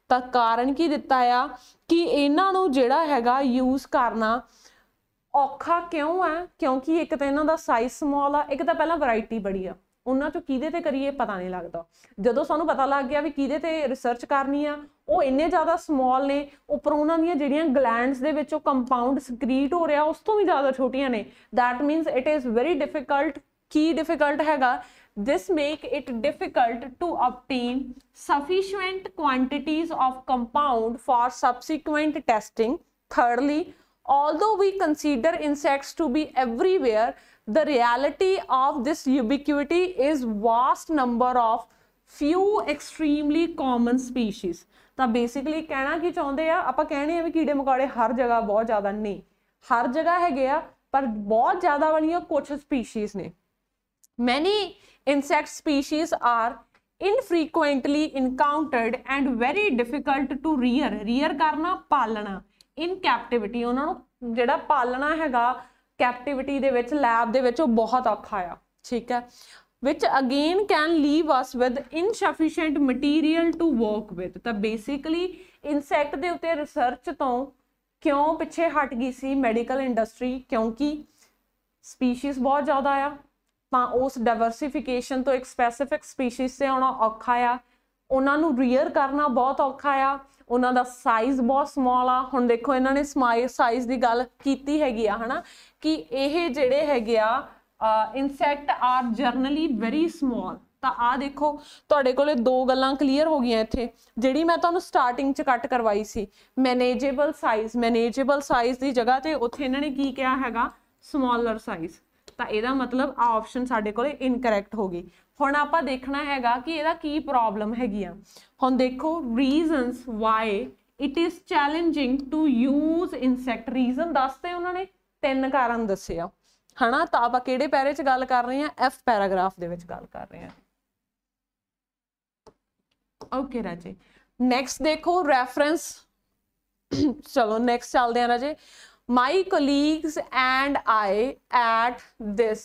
ਤਾਂ ਕਾਰਨ ਕੀ ਦਿੱਤਾ ਆ ਕਿ ਇਹਨਾਂ ਨੂੰ ਜਿਹੜਾ ਹੈਗਾ ਯੂਜ਼ ਕਰਨਾ ਔਖਾ ਕਿਉਂ ਆ ਕਿਉਂਕਿ ਇੱਕ ਤਾਂ ਇਹਨਾਂ ਦਾ ਸਾਈਜ਼ ਸਮਾਲ ਆ ਇੱਕ ਤਾਂ ਪਹਿਲਾਂ ਵੈਰਾਈਟੀ ਬੜੀ ਆ ਉਹਨਾਂ ਚੋਂ ਕਿਹਦੇ ਤੇ ਕਰੀਏ ਪਤਾ ਨਹੀਂ ਲੱਗਦਾ ਜਦੋਂ ਸਾਨੂੰ ਪਤਾ ਲੱਗ ਗਿਆ ਵੀ ਕਿਹਦੇ ਤੇ ਰਿਸਰਚ ਕਰਨੀ ਆ ਉਹ ਇੰਨੇ ਜ਼ਿਆਦਾ ਸਮਾਲ ਨੇ ਉਪਰ ਉਹਨਾਂ ਦੀਆਂ ਜਿਹੜੀਆਂ ਗਲੈਂਡਸ ਦੇ ਵਿੱਚ ਉਹ ਕੰਪਾਊਂਡ ਸਕਰੀਟ ਹੋ ਰਿਹਾ ਉਸ ਤੋਂ ਵੀ ਜ਼ਿਆਦਾ ਛੋਟੀਆਂ ਨੇ that means it is very difficult ਕੀ ਡਿਫਿਕਲਟ ਹੈਗਾ this make it difficult to obtain sufficient quantities of compound for subsequent testing thirdly although we consider insects to be everywhere the reality of this ubiquity is vast number of few extremely common species ਤਾਂ basically ਕਹਿਣਾ ਕੀ ਚਾਹੁੰਦੇ ਆ ਆਪਾਂ ਕਹਿੰਦੇ ਆ ਵੀ ਕੀੜੇ ਮਕੌੜੇ ਹਰ ਜਗ੍ਹਾ ਬਹੁਤ ਜ਼ਿਆਦਾ ਨਹੀਂ ਹਰ ਜਗ੍ਹਾ ਹੈਗੇ ਆ ਪਰ ਬਹੁਤ ਜ਼ਿਆਦਾ ਵਾਲੀਆਂ ਕੁਝ ਸਪੀਸੀਜ਼ ਨੇ many insect species are infrequently encountered and very difficult to rear rear ਕਰਨਾ ਪਾਲਣਾ ਇਨ ਕੈਪਟਿਵਿਟੀ ਉਹਨਾਂ ਨੂੰ ਜਿਹੜਾ ਪਾਲਣਾ ਹੈਗਾ ਕੈਪਟੀਵਿਟੀ ਦੇ ਵਿੱਚ ਲੈਬ ਦੇ ਵਿੱਚ ਉਹ ਬਹੁਤ ਔਖਾ ਆ ਠੀਕ ਹੈ which again can leave us with insufficient material to work with ਤਾਂ ਬੇਸਿਕਲੀ ਇਨਸੈਕਟ ਦੇ ਉੱਤੇ ਰਿਸਰਚ ਤੋਂ ਕਿਉਂ ਪਿੱਛੇ ਹਟ ਗਈ ਸੀ ਮੈਡੀਕਲ ਇੰਡਸਟਰੀ ਕਿਉਂਕਿ ਸਪੀਸੀਜ਼ ਬਹੁਤ ਜ਼ਿਆਦਾ ਆ ਤਾਂ ਉਸ ਡਾਈਵਰਸਿਫਿਕੇਸ਼ਨ ਤੋਂ ਇੱਕ ਸਪੈਸਿਫਿਕ ਸਪੀਸੀਜ਼ ਤੇ ਆਉਣਾ ਔਖਾ ਆ ਉਹਨਾਂ ਨੂੰ ਰੀਅਰ ਕਰਨਾ ਬਹੁਤ ਔਖਾ ਆ ਉਹਨਾਂ ਦਾ ਸਾਈਜ਼ ਬਹੁਤ ਸਮਾਲ ਆ ਹੁਣ ਦੇਖੋ ਇਹਨਾਂ ਨੇ ਸਾਈਜ਼ ਦੀ ਗੱਲ ਕੀਤੀ ਹੈਗੀ ਆ ਹਨਾ ਕਿ ਇਹ ਜਿਹੜੇ ਹੈਗੇ ਆ insect are generally very small ਤਾਂ ਆ ਦੇਖੋ ਤੁਹਾਡੇ ਕੋਲੇ ਦੋ ਗੱਲਾਂ ਕਲੀਅਰ ਹੋ ਗਈਆਂ ਇੱਥੇ ਜਿਹੜੀ ਮੈਂ ਤੁਹਾਨੂੰ ਸਟਾਰਟਿੰਗ ਚ ਕੱਟ ਕਰਵਾਈ ਸੀ ਮੈਨੇਜੇਬਲ ਸਾਈਜ਼ ਮੈਨੇਜੇਬਲ ਸਾਈਜ਼ ਦੀ ਜਗ੍ਹਾ ਤੇ ਉੱਥੇ ਇਹਨਾਂ ਨੇ ਕੀ ਕਿਹਾ ਹੈਗਾ ਸਮਾਲਰ ਸਾਈਜ਼ ਤਾਂ ਇਹਦਾ ਮਤਲਬ ਆ ਆਪਸ਼ਨ ਸਾਡੇ ਕੋਲੇ ਇਨਕਰੈਕਟ ਹੋ ਗਈ ਹੁਣ ਆਪਾਂ ਦੇਖਣਾ ਹੈਗਾ ਕਿ ਇਹਦਾ ਕੀ ਪ੍ਰੋਬਲਮ ਹੈਗੀ ਆ ਹੁਣ ਦੇਖੋ reasons why it is challenging to use insect reason ਦੱਸਦੇ ਉਹਨਾਂ ਨੇ ਤਿੰਨ ਕਾਰਨ ਦੱਸੇ ਆ ਹਨਾ ਤਾਂ ਆਪਾਂ ਕਿਹੜੇ ਪੈਰੇ 'ਚ ਗੱਲ ਕਰ ਰਹੇ ਹਾਂ ਐਫ ਪੈਰਾਗ੍ਰਾਫ ਦੇ ਵਿੱਚ ਗੱਲ ਕਰ ਰਹੇ ਹਾਂ ਓਕੇ ਰਾਜੇ ਨੈਕਸਟ ਦੇਖੋ ਰੈਫਰੈਂਸ ਚਲੋ ਨੈਕਸਟ ਚੱਲਦੇ ਹਾਂ ਰਾਜੇ colleagues and I at this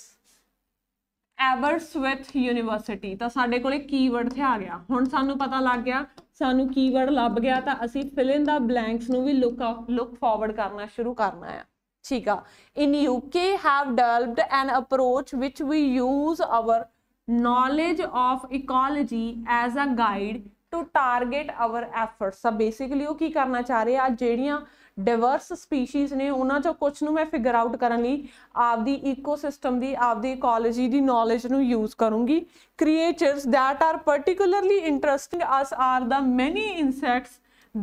Aberystwyth university ਤਾਂ ਸਾਡੇ ਕੋਲੇ ਕੀਵਰਡ ਤੇ ਆ ਗਿਆ ਹੁਣ ਸਾਨੂੰ ਪਤਾ ਲੱਗ ਗਿਆ ਸਾਨੂੰ ਕੀਵਰਡ ਲੱਭ ਗਿਆ ਤਾਂ ਅਸੀਂ ਫਿਲ ਇਨ ਦਾ ਬਲੈਂਕਸ ਨੂੰ ਵੀ ਲੁੱਕ ਲੁੱਕ ਫਾਰਵਰਡ ਕਰਨਾ ਸ਼ੁਰੂ ਕਰਨਾ ਆ ਠੀਕ ਆ in UK have developed an approach which we use our knowledge of ecology as a guide to target our efforts so basically ਉਹ ਕੀ ਕਰਨਾ ਚਾਹ ਰਹੇ ਆ ਜਿਹੜੀਆਂ ਡਿਵਰਸ ਸਪੀਸੀਜ਼ ਨੇ ਉਹਨਾਂ ਚੋਂ ਕੁਝ ਨੂੰ ਮੈਂ ਫਿਗਰ ਆਊਟ ਕਰਨ ਲਈ ਆਪਦੀ ਇਕੋਸਿਸਟਮ ਦੀ ਆਪਦੀ ਇਕੋਲੋਜੀ ਦੀ ਨੌਲੇਜ ਨੂੰ ਯੂਜ਼ ਕਰੂੰਗੀ creatures that are particularly interesting us are the many insects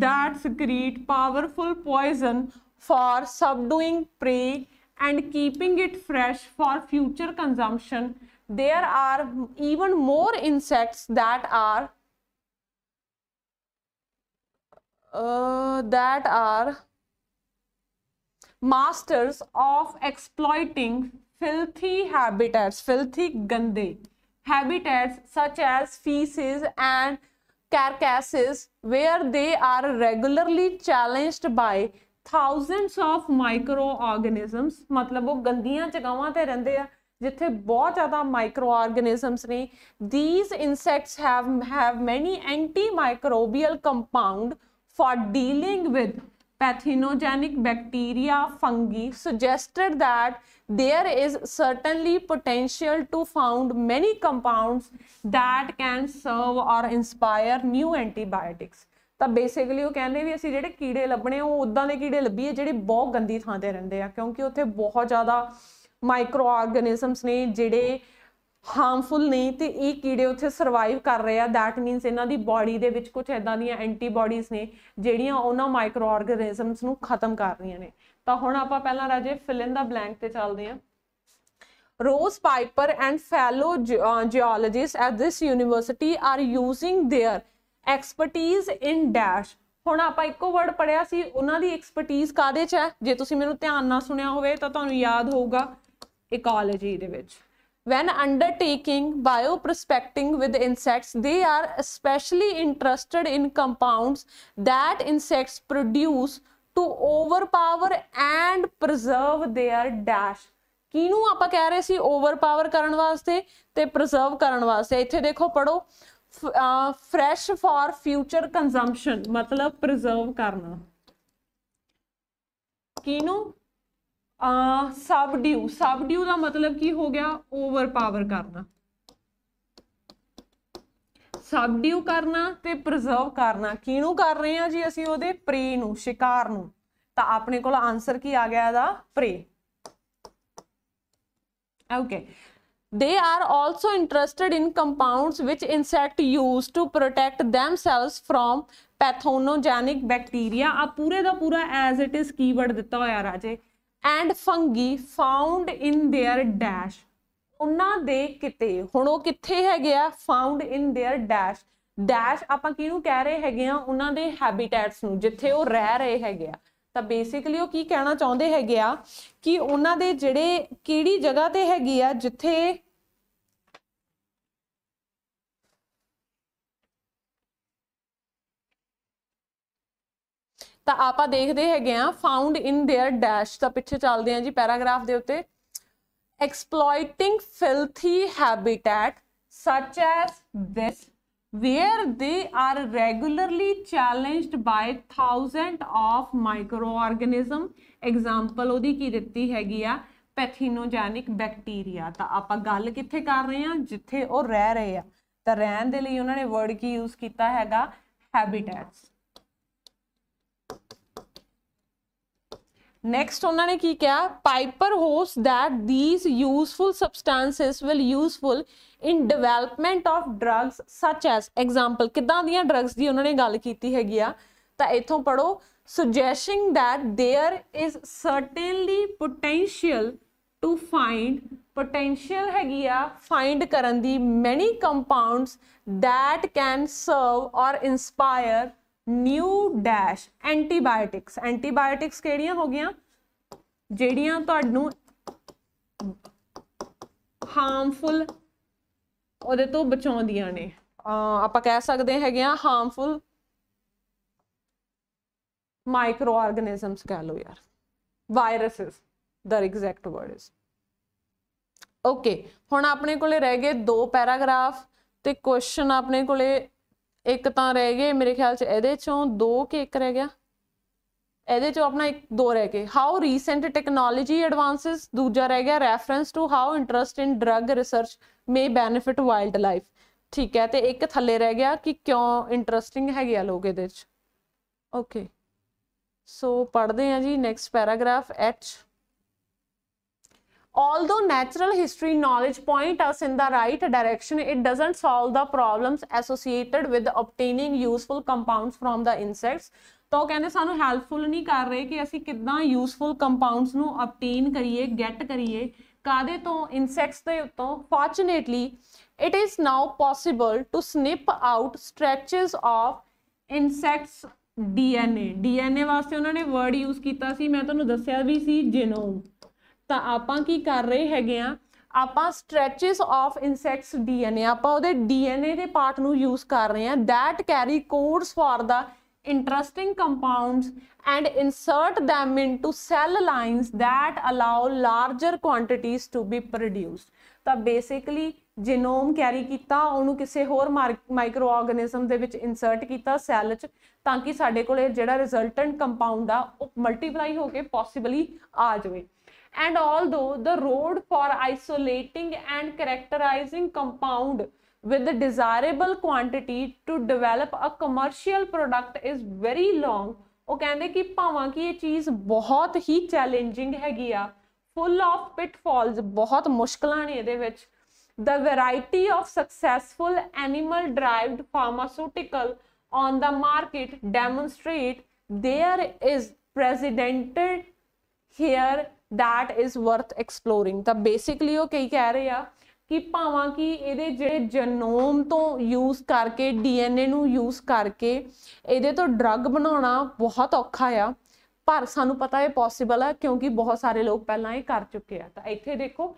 that secrete powerful poison for subduing prey and keeping it fresh for future consumption. There are even more insects that are uh, that are masters of exploiting filthy habitats, filthy gande habitats such as feces and carcasses where they are regularly challenged by thousands of micro organisms ਮਤਲਬ ਉਹ ਗੰਦੀਆਂ ਜਗਾਵਾਂ ਤੇ ਰਹਿੰਦੇ ਆ ਜਿੱਥੇ ਬਹੁਤ ਜ਼ਿਆਦਾ ਮਾਈਕਰੋ ਆਰਗੇਨਿਜ਼ਮਸ ਨੇ these insects have have many anti microbial compound for dealing with pathogenic bacteria fungi suggested that there is certainly potential to found many compounds that can serve or inspire new antibiotics ਤਾਂ basically ਉਹ ਕਹਿੰਦੇ ਵੀ ਅਸੀਂ ਜਿਹੜੇ ਕੀੜੇ ਲੱਭਣੇ ਉਹ ਉਦਾਂ ਦੇ ਕੀੜੇ ਲੱਭੀਏ ਜਿਹੜੇ ਬਹੁਤ ਗੰਦੀ ਥਾਂ ਤੇ ਰਹਿੰਦੇ ਆ ਕਿਉਂਕਿ ਉੱਥੇ ਬਹੁਤ ਜ਼ਿਆਦਾ ਮਾਈਕਰੋ ਆਰਗੇਨਿਜ਼ਮਸ ਨੇ ਜਿਹੜੇ ਹਾਰਮਫੁਲ ਨਹੀਂ ਤੇ ਇਹ ਕੀੜੇ ਉੱਥੇ ਸਰਵਾਈਵ ਕਰ ਰਹੇ ਆ ਥੈਟ ਮੀਨਸ ਇਹਨਾਂ ਦੀ ਬਾਡੀ ਦੇ ਵਿੱਚ ਕੁਝ ਐਦਾਂ ਦੀਆਂ ਐਂਟੀਬਾਡੀਜ਼ ਨੇ ਜਿਹੜੀਆਂ ਉਹਨਾਂ ਮਾਈਕਰੋ ਆਰਗੇਨਿਜ਼ਮਸ ਨੂੰ ਖਤਮ ਕਰ ਰਹੀਆਂ ਨੇ ਤਾਂ ਹੁਣ ਆਪਾਂ ਪਹਿਲਾਂ ਰਾਜੇ ਫਿਲ ਇਨ ਦਾ ਬਲੈਂਕ ਤੇ ਚੱਲਦੇ ਆ Ross Piper and fellow geologist at this university are using their their expertise in dash ਹੁਣ ਆਪਾਂ ਇੱਕੋ ਵਰਡ ਪੜਿਆ ਸੀ ਉਹਨਾਂ ਦੀ ਐਕਸਪਰਟੀਜ਼ ਕਾਦੇ ਚ ਹੈ ਜੇ ਤੁਸੀਂ ਮੈਨੂੰ ਧਿਆਨ ਨਾਲ ਸੁਣਿਆ ਹੋਵੇ ਤਾਂ ਤੁਹਾਨੂੰ ਯਾਦ ਹੋਊਗਾ ਇਕੋਲੋਜੀ ਦੇ ਵਿੱਚ when undertaking bioprospecting with insects they are especially interested in compounds that insects produce to overpower and preserve their dash ਕਿਨੂੰ ਆਪਾਂ ਕਹਿ ਰਹੇ ਸੀ ਓਵਰਪਾਵਰ ਕਰਨ ਵਾਸਤੇ ਤੇ ਪ੍ਰੀਜ਼ਰਵ ਕਰਨ ਵਾਸਤੇ ਇੱਥੇ ਦੇਖੋ ਪੜੋ ਫਰੈਸ਼ ਫਾਰ ਫਿਊਚਰ ਕੰਜ਼ੰਪਸ਼ਨ ਮਤਲਬ ਪ੍ਰੀਜ਼ਰਵ ਕਰਨਾ ਕਿਨੂੰ ਆ ਸਬਡਿਊ ਸਬਡਿਊ ਦਾ ਮਤਲਬ ਕੀ ਹੋ ਗਿਆ ਓਵਰ ਪਾਵਰ ਕਰਨਾ ਸਬਡਿਊ ਕਰਨਾ ਤੇ ਪ੍ਰੀਜ਼ਰਵ ਕਰਨਾ ਕਿਨੂੰ ਕਰ ਰਹੇ ਆ ਜੀ ਅਸੀਂ ਉਹਦੇ ਪ੍ਰੇ ਨੂੰ ਸ਼ਿਕਾਰ ਨੂੰ ਤਾਂ ਆਪਣੇ ਕੋਲ ਆਨਸਰ ਕੀ ਆ ਗਿਆ ਇਹਦਾ prey okay They are also interested in compounds which insect use to protect themselves from pathogenic bacteria. a pure da pura as it is keyword ditta hoya raje and fungi found in their dash ਉਹਨਾਂ ਦੇ ਕਿਤੇ ਹੁਣ ਉਹ ਕਿੱਥੇ ਹੈਗੇ ਆ found in their dash dash ਆਪਾਂ ਕਿਹਨੂੰ ਕਹਿ ਰਹੇ ਹੈਗੇ ਆ ਉਹਨਾਂ ਦੇ ਹੈਬਿਟੈਟਸ ਨੂੰ ਜਿੱਥੇ ਉਹ ਰਹਿ ਰਹੇ ਹੈਗੇ ਆ ਤਾਂ ਬੇਸਿਕਲੀ ਉਹ ਕੀ ਕਹਿਣਾ ਚਾਹੁੰਦੇ ਹੈਗੇ ਆ ਕਿ ਉਹਨਾਂ ਦੇ ਜਿਹੜੇ ਕਿਹੜੀ ਜਗ੍ਹਾ ਤੇ ਹੈਗੀ ਆ ਜਿੱਥੇ ਤਾਂ ਆਪਾਂ ਦੇਖਦੇ ਹੈਗੇ ਆ ਫਾਊਂਡ ਇਨ देयर ਡੈਸ਼ ਤਾਂ ਪਿੱਛੇ ਚੱਲਦੇ ਆ ਜੀ ਪੈਰਾਗ੍ਰਾਫ ਦੇ ਉੱਤੇ exploiting filthy habitat such as this where they are regularly challenged by thousand of microorganism example ਉਹਦੀ ਕੀ ਦਿੱਤੀ ਹੈਗੀ ਆ ਪੈਥੀਨੋਜੈਨਿਕ ਬੈਕਟੀਰੀਆ ਤਾਂ ਆਪਾਂ ਗੱਲ ਕਿੱਥੇ ਕਰ ਰਹੇ ਆ ਜਿੱਥੇ ਉਹ ਰਹਿ ਰਹੇ ਆ ਤਾਂ ਰਹਿਣ ਦੇ ਲਈ ਉਹਨਾਂ ਨੇ ਵਰਡ ਕੀ ਯੂਜ਼ ਕੀਤਾ ਹੈਗਾ ਹੈਬਿਟੈਟਸ ਨੈਕਸਟ ਉਹਨਾਂ ਨੇ ਕੀ ਕਿਹਾ Piper hopes that these useful substances will useful in development of drugs such as example ਕਿਦਾਂ ਦੀਆਂ ਡਰੱਗਸ ਦੀ ਉਹਨਾਂ ਨੇ ਗੱਲ ਕੀਤੀ ਹੈਗੀ ਆ ਤਾਂ ਇਥੋਂ ਪੜੋ suggesting that there is certainly potential to find potential ਹੈਗੀ ਆ ਫਾਈਂਡ ਕਰਨ ਦੀ many compounds that can serve or inspire new dash antibiotics antibiotics ਕਿਹੜੀਆਂ ਹੋ ਗਈਆਂ ਜਿਹੜੀਆਂ ਤੁਹਾਨੂੰ ਹਾਰਮਫੁਲ ਉਹਦੇ ਤੋਂ ਬਚਾਉਂਦੀਆਂ ਨੇ ਆਪਾਂ ਕਹਿ ਸਕਦੇ ਹੈਗੇ ਆ ਹਾਰਮਫੁਲ ਮਾਈਕਰੋ ਆਰਗੇਨਿਜ਼ਮਸ ਕਹ ਲਓ ਯਾਰ ਵਾਇਰਸਸ ਦਾ ਐਗਜ਼ੈਕਟ ਵਰਡ ਇਸ ਓਕੇ ਹੁਣ ਆਪਣੇ ਕੋਲੇ ਰਹਿ ਗਏ ਦੋ ਪੈਰਾਗ੍ਰਾਫ ਤੇ ਕੁਐਸਚਨ ਆਪਣੇ ਕੋਲੇ ਇੱਕ ਤਾਂ ਰਹਿ ਗਏ ਮੇਰੇ ਖਿਆਲ ਚ ਇਹਦੇ ਚੋਂ ਦੋ ਕੇ ਇੱਕ ਰਹਿ ਗਿਆ ਇਹਦੇ ਚੋਂ ਆਪਣਾ ਇੱਕ ਦੋ ਰਹਿ ਗਏ ਹਾਊ ਰੀਸੈਂਟ ਟੈਕਨੋਲੋਜੀ ਐਡਵਾਂਸਸ ਦੂਜਾ ਰਹਿ ਗਿਆ reference to how interest in drug research may benefit wildlife ਠੀਕ ਹੈ ਤੇ ਇੱਕ ਥੱਲੇ ਰਹਿ ਗਿਆ ਕਿ ਕਿਉਂ ਇੰਟਰਸਟਿੰਗ ਹੈਗੇ ਆ ਲੋਕ ਇਹਦੇ ਚ ਓਕੇ ਸੋ ਪੜ੍ਹਦੇ ਆ ਜੀ next paragraph H although natural history knowledge point us in the right direction it doesn't solve the problems associated with obtaining useful compounds from the insects ਤੋ ਕਹਿੰਦੇ ਸਾਨੂੰ ਹੈਲਪਫੁਲ ਨਹੀਂ ਕਰ ਰਹੇ ਕਿ ਅਸੀਂ ਕਿੱਦਾਂ ਯੂਸਫੁਲ ਕੰਪਾਊਂਡਸ ਨੂੰ ਅਬਟੇਨ ਕਰੀਏ ਗੈਟ ਕਰੀਏ ਕਾਦੇ ਤੋਂ ਇਨਸੈਕਟਸ ਦੇ ਉੱਤੋਂ fortunately it is now possible to snip out stretches of insects DNA DNA ਵਾਸਤੇ ਉਹਨਾਂ ਨੇ ਵਰਡ ਯੂਜ਼ ਕੀਤਾ ਸੀ ਮੈਂ ਤੁਹਾਨੂੰ ਦੱਸਿਆ ਵੀ ਸੀ ਜੀਨੋਮ ਤਾਂ ਆਪਾਂ ਕੀ ਕਰ ਰਹੇ ਹੈਗੇ ਆ ਆਪਾਂ ਸਟ੍ਰੈਚਸ ਆਫ ਇਨਸੈਕਟਸ ਡੀਐਨਏ ਆਪਾਂ ਉਹਦੇ ਡੀਐਨਏ ਦੇ ਪਾਰਟ ਨੂੰ ਯੂਜ਼ ਕਰ ਰਹੇ ਆ that carry codes for the interesting compounds and insert them into cell lines that allow larger ਕੁਆਂਟੀਟੀਆਂ ਟੂ ਬੀ ਪ੍ਰੋਡਿਊਸ ਤਾਂ ਬੇਸਿਕਲੀ ਜੀਨੋਮ ਕੈਰੀ ਕੀਤਾ ਉਹਨੂੰ ਕਿਸੇ ਹੋਰ ਮਾਈਕਰੋ ਆਰਗੇਨਿਜ਼ਮ ਦੇ ਵਿੱਚ ਇਨਸਰਟ ਕੀਤਾ ਸੈੱਲ 'ਚ ਤਾਂ ਕਿ ਸਾਡੇ ਕੋਲੇ ਜਿਹੜਾ ਰਿਜ਼ਲਟੈਂਟ ਕੰਪਾਊਂਡ ਆ ਉਹ ਮਲਟੀਪਲਾਈ ਹੋ ਕੇ ਪੋਸੀਬਲੀ ਆ ਜਾਵੇ and although the road for isolating and characterizing compound with the desirable quantity to develop a commercial product is very long oh ਕਹਿੰਦੇ ਕਿ ਭਾਵਾਂ ਕਿ ਇਹ ਚੀਜ਼ ਬਹੁਤ ਹੀ ਚੈਲੰਜਿੰਗ ਹੈਗੀ ਆ ਫੁੱਲ ਆਫ ਪਿਟਫਾਲਸ ਬਹੁਤ ਮੁਸ਼ਕਲਾਂ ਨੇ ਇਹਦੇ the variety of successful animal derived pharmaceutical on the market demonstrate there is presented here that is worth exploring ਤਾਂ ਬੇਸਿਕਲੀ ਉਹ ਕਹੀ ਕਹਿ ਰਹੇ ਆ ਕਿ ਭਾਵਾਂ ਕਿ ਇਹਦੇ ਜਿਹੜੇ ਜਨੋਮ ਤੋਂ ਯੂਜ਼ ਕਰਕੇ ਡੀਐਨਏ ਨੂੰ ਯੂਜ਼ ਕਰਕੇ ਇਹਦੇ ਤੋਂ ਡਰੱਗ ਬਣਾਉਣਾ ਬਹੁਤ ਔਖਾ ਆ ਪਰ ਸਾਨੂੰ ਪਤਾ ਇਹ ਪੋਸੀਬਲ ਆ ਕਿਉਂਕਿ ਬਹੁਤ ਸਾਰੇ ਲੋਕ ਪਹਿਲਾਂ ਇਹ ਕਰ ਚੁੱਕੇ ਆ ਤਾਂ ਇੱਥੇ ਦੇਖੋ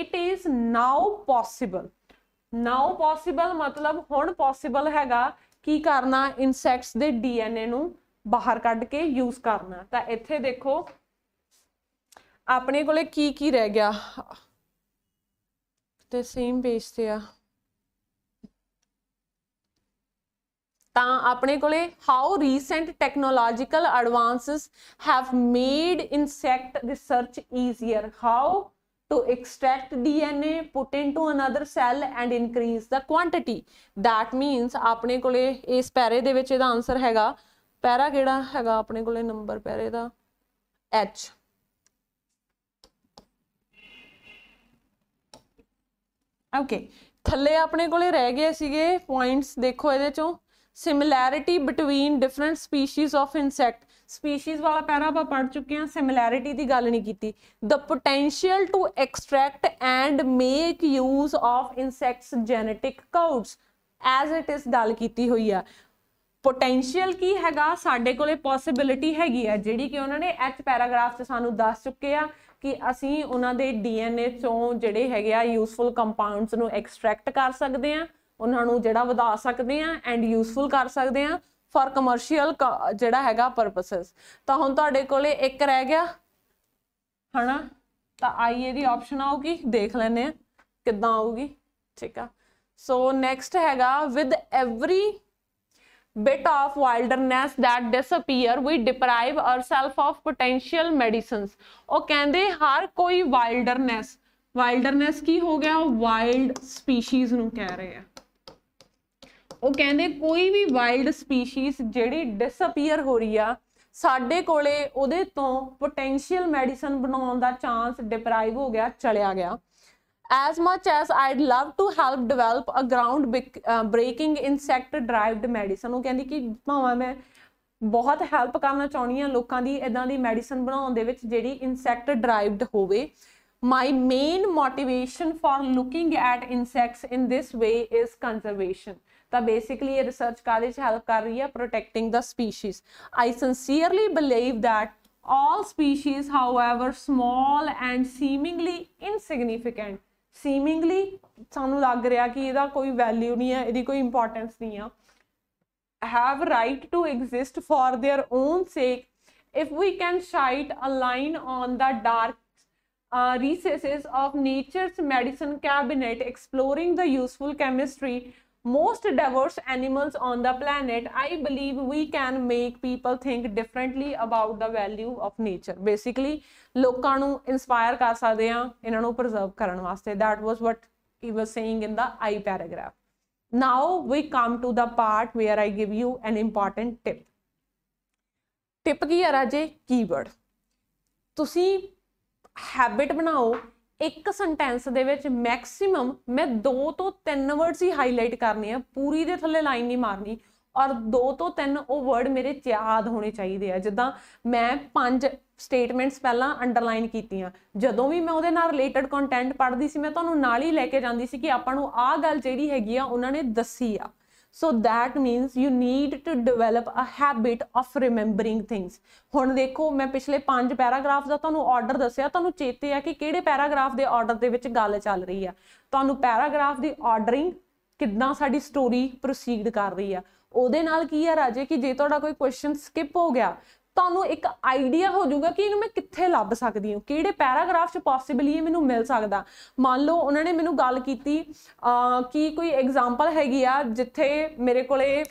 it is now possible now possible ਮਤਲਬ ਹੁਣ ਪੋਸੀਬਲ ਹੈਗਾ ਕੀ ਕਰਨਾ ਇਨਸੈਕਟਸ ਦੇ ਡੀਐਨਏ ਨੂੰ ਬਾਹਰ ਕੱਢ ਕੇ ਯੂਜ਼ ਕਰਨਾ ਤਾਂ ਇੱਥੇ ਦੇਖੋ ਆਪਣੇ ਕੋਲੇ ਕੀ ਕੀ ਰਹਿ ਗਿਆ ਤੇ ਸੇਮ ਬੇਸ ਤੇ ਆ ਤਾਂ ਆਪਣੇ ਕੋਲੇ how recent technological advances have made insect research easier how to extract DNA put into another cell and increase the quantity that means ਆਪਣੇ ਕੋਲੇ ਇਸ ਪੈਰੇ ਦੇ ਵਿੱਚ ਇਹਦਾ ਆਨਸਰ ਹੈਗਾ ਪੈਰਾ ਕਿਹੜਾ ਹੈਗਾ ਆਪਣੇ ਕੋਲੇ ਨੰਬਰ ਪੈਰੇ ਦਾ ਐਚ ਓਕੇ ਥੱਲੇ ਆਪਣੇ ਕੋਲੇ ਰਹਿ ਗਏ ਸੀਗੇ ਪੁਆਇੰਟਸ ਦੇਖੋ ਇਹਦੇ ਚੋਂ similarity between different species of insect species ਵਾਲਾ ਪੈਰਾ ਆਪਾਂ ਪੜ ਚੁੱਕੇ ਹਾਂ ਸਿਮਿਲੈਰਿਟੀ ਦੀ ਗੱਲ ਨਹੀਂ ਕੀਤੀ the potential to extract and make use of insects genetic codes as it is ਗੱਲ ਕੀਤੀ ਹੋਈ ਆ ਪੋਟੈਂਸ਼ੀਅਲ ਕੀ ਹੈਗਾ ਸਾਡੇ ਕੋਲੇ ਪੋਸਿਬਿਲਿਟੀ ਹੈਗੀ ਆ ਜਿਹੜੀ ਕਿ ਉਹਨਾਂ ਨੇ ਐਚ ਪੈਰਾਗ੍ਰਾਫ 'ਚ ਸਾਨੂੰ ਦੱਸ ਚੁੱਕੇ ਆ ਕਿ ਅਸੀਂ ਉਹਨਾਂ ਦੇ ਡੀਐਨਏ ਤੋਂ ਜਿਹੜੇ ਹੈਗੇ ਆ ਯੂਸਫੁਲ ਕੰਪਾਊਂਡਸ ਨੂੰ ਐਕਸਟ੍ਰੈਕਟ ਕਰ ਸਕਦੇ ਆ ਉਹਨਾਂ ਨੂੰ ਜਿਹੜਾ ਵਧਾ ਸਕਦੇ ਆ ਐਂਡ ਯੂਸਫੁਲ ਕਰ ਸਕਦੇ ਆ ਫॉर ਕਮਰਸ਼ੀਅਲ ਜਿਹੜਾ ਹੈਗਾ ਪਰਪਸਸ ਤਾਂ ਹੁਣ ਤੁਹਾਡੇ ਕੋਲੇ ਇੱਕ ਰਹਿ ਗਿਆ ਹਨਾ ਤਾਂ ਆਈਏ ਦੀ ਆਪਸ਼ਨ ਆਊਗੀ ਦੇਖ ਲੈਣੇ ਆ ਕਿੱਦਾਂ ਆਊਗੀ ਠੀਕ ਆ ਸੋ ਨੈਕਸਟ ਹੈਗਾ with every bit of wilderness that disappear we deprive ourselves of potential medicines oh ਕਹਿੰਦੇ har koi wilderness wilderness ki ho gaya wild species nu keh rahe hai oh ਕਹਿੰਦੇ koi bhi wild species jehdi disappear ho rahi hai ਸਾਡੇ ਕੋਲੇ ਉਹਦੇ ਤੋਂ potential medicine ਬਣਾਉਣ ਦਾ chance ਡਿਪਰਾਈਵ ਹੋ ਗਿਆ ਚਲਿਆ ਗਿਆ As much as I'd love to help develop a ground uh, breaking insect derived medicine ਉਹ ਕਹਿੰਦੀ ਕਿ ਭਾਵੇਂ ਮੈਂ ਬਹੁਤ ਹੈਲਪ ਕਰਨਾ ਚਾਹੁੰਦੀ ਆ ਲੋਕਾਂ ਦੀ ਇਦਾਂ ਦੀ ਮੈਡੀਸਨ ਬਣਾਉਣ ਦੇ ਵਿੱਚ ਜਿਹੜੀ insect my main motivation for looking at insects in this way is conservation ਤਾਂ basically ਇਹ research college help ਕਰ ਰਹੀ protecting the species i sincerely believe that all species however small and seemingly insignificant Seemingly, ਸਾਨੂੰ ਲੱਗ ਰਿਹਾ ਕਿ ਇਹਦਾ ਕੋਈ ਵੈਲਿਊ ਨਹੀਂ ਹੈ ਇਹਦੀ ਕੋਈ ਇੰਪੋਰਟੈਂਸ ਨਹੀਂ ਆ have right to exist for their own sake if we can shine a line on the dark uh, recesses of nature's medicine cabinet exploring the useful chemistry most diverse animals on the planet i believe we can make people think differently about the value of nature basically ਲੋਕਾਂ ਨੂੰ inspire ਕਰ ਸਕਦੇ ਆ ਇਹਨਾਂ ਨੂੰ preserve ਕਰਨ ਵਾਸਤੇ that was what he was saying in the I paragraph now we come to the part where I give you an important tip tip ਕੀ ਹੈ ਰਾਜੇ ਕੀਵਰਡ ਤੁਸੀਂ ਹੈਬਿਟ ਬਣਾਓ ਇੱਕ ਸੈਂਟੈਂਸ ਦੇ ਵਿੱਚ ਮੈਕਸਿਮਮ ਮੈਂ ਦੋ ਤੋਂ ਤਿੰਨ ਵਰਡਸ ਹੀ ਹਾਈਲਾਈਟ ਕਰਨੇ ਆ ਪੂਰੀ ਦੇ ਥੱਲੇ ਲਾਈਨ ਨਹੀਂ ਮਾਰਨੀ ਔਰ ਦੋ ਤੋਂ ਤਿੰਨ ਉਹ ਵਰਡ ਮੇਰੇ ਯਾਦ ਹੋਣੇ ਚਾਹੀਦੇ ਆ ਜਿੱਦਾਂ ਮੈਂ ਪੰਜ ਸਟੇਟਮੈਂਟਸ ਪਹਿਲਾਂ ਅੰਡਰਲਾਈਨ ਕੀਤੀਆਂ ਜਦੋਂ ਵੀ ਮੈਂ ਉਹਦੇ ਨਾਲ ਰਿਲੇਟਡ ਕੰਟੈਂਟ ਪੜ੍ਹਦੀ ਸੀ ਮੈਂ ਤੁਹਾਨੂੰ ਨਾਲ ਹੀ ਲੈ ਕੇ ਜਾਂਦੀ ਸੀ ਕਿ ਆਪਾਂ ਨੂੰ ਆਹ ਗੱਲ ਜਿਹੜੀ ਹੈਗੀ ਆ ਉਹਨਾਂ ਨੇ ਦੱਸੀ ਆ ਸੋ that means you need to develop a habit of remembering things ਹੁਣ ਦੇਖੋ ਮੈਂ ਪਿਛਲੇ 5 ਪੈਰਾਗ੍ਰਾਫ ਦਾ ਤੁਹਾਨੂੰ ਆਰਡਰ ਦੱਸਿਆ ਤੁਹਾਨੂੰ ਚੇਤੇ ਆ ਕਿ ਕਿਹੜੇ ਪੈਰਾਗ੍ਰਾਫ ਦੇ ਆਰਡਰ ਦੇ ਵਿੱਚ ਗੱਲ ਚੱਲ ਰਹੀ ਆ ਤੁਹਾਨੂੰ ਪੈਰਾਗ੍ਰਾਫ ਦੀ ਆਰਡਰਿੰਗ ਕਿੱਦਾਂ ਸਾਡੀ ਸਟੋਰੀ ਪ੍ਰੋਸੀਡ ਕਰ ਰਹੀ ਆ ਉਹਦੇ ਨਾਲ ਕੀ ਆ ਰਾਜੇ ਕਿ ਜੇ ਤੁਹਾਡਾ ਕੋਈ ਕੁਐਸਚਨ ਸਕਿਪ ਹੋ ਗਿਆ ਤੁਹਾਨੂੰ ਇੱਕ ਆਈਡੀਆ ਹੋ ਜਾਊਗਾ ਕਿ ਇਹਨੂੰ ਮੈਂ ਕਿੱਥੇ ਲੱਭ ਸਕਦੀ ਹਾਂ ਕਿਹੜੇ ਪੈਰਾਗ੍ਰਾਫ 'ਚ ਪੋਸੀਬਲੀ ਇਹ ਮੈਨੂੰ ਮਿਲ ਸਕਦਾ ਮੰਨ ਲਓ ਉਹਨਾਂ ਨੇ ਮੈਨੂੰ ਗੱਲ ਕੀਤੀ ਆ ਕਿ ਕੋਈ ਐਗਜ਼ਾਮਪਲ ਹੈਗੀ ਆ ਜਿੱਥੇ ਮੇਰੇ ਕੋਲੇ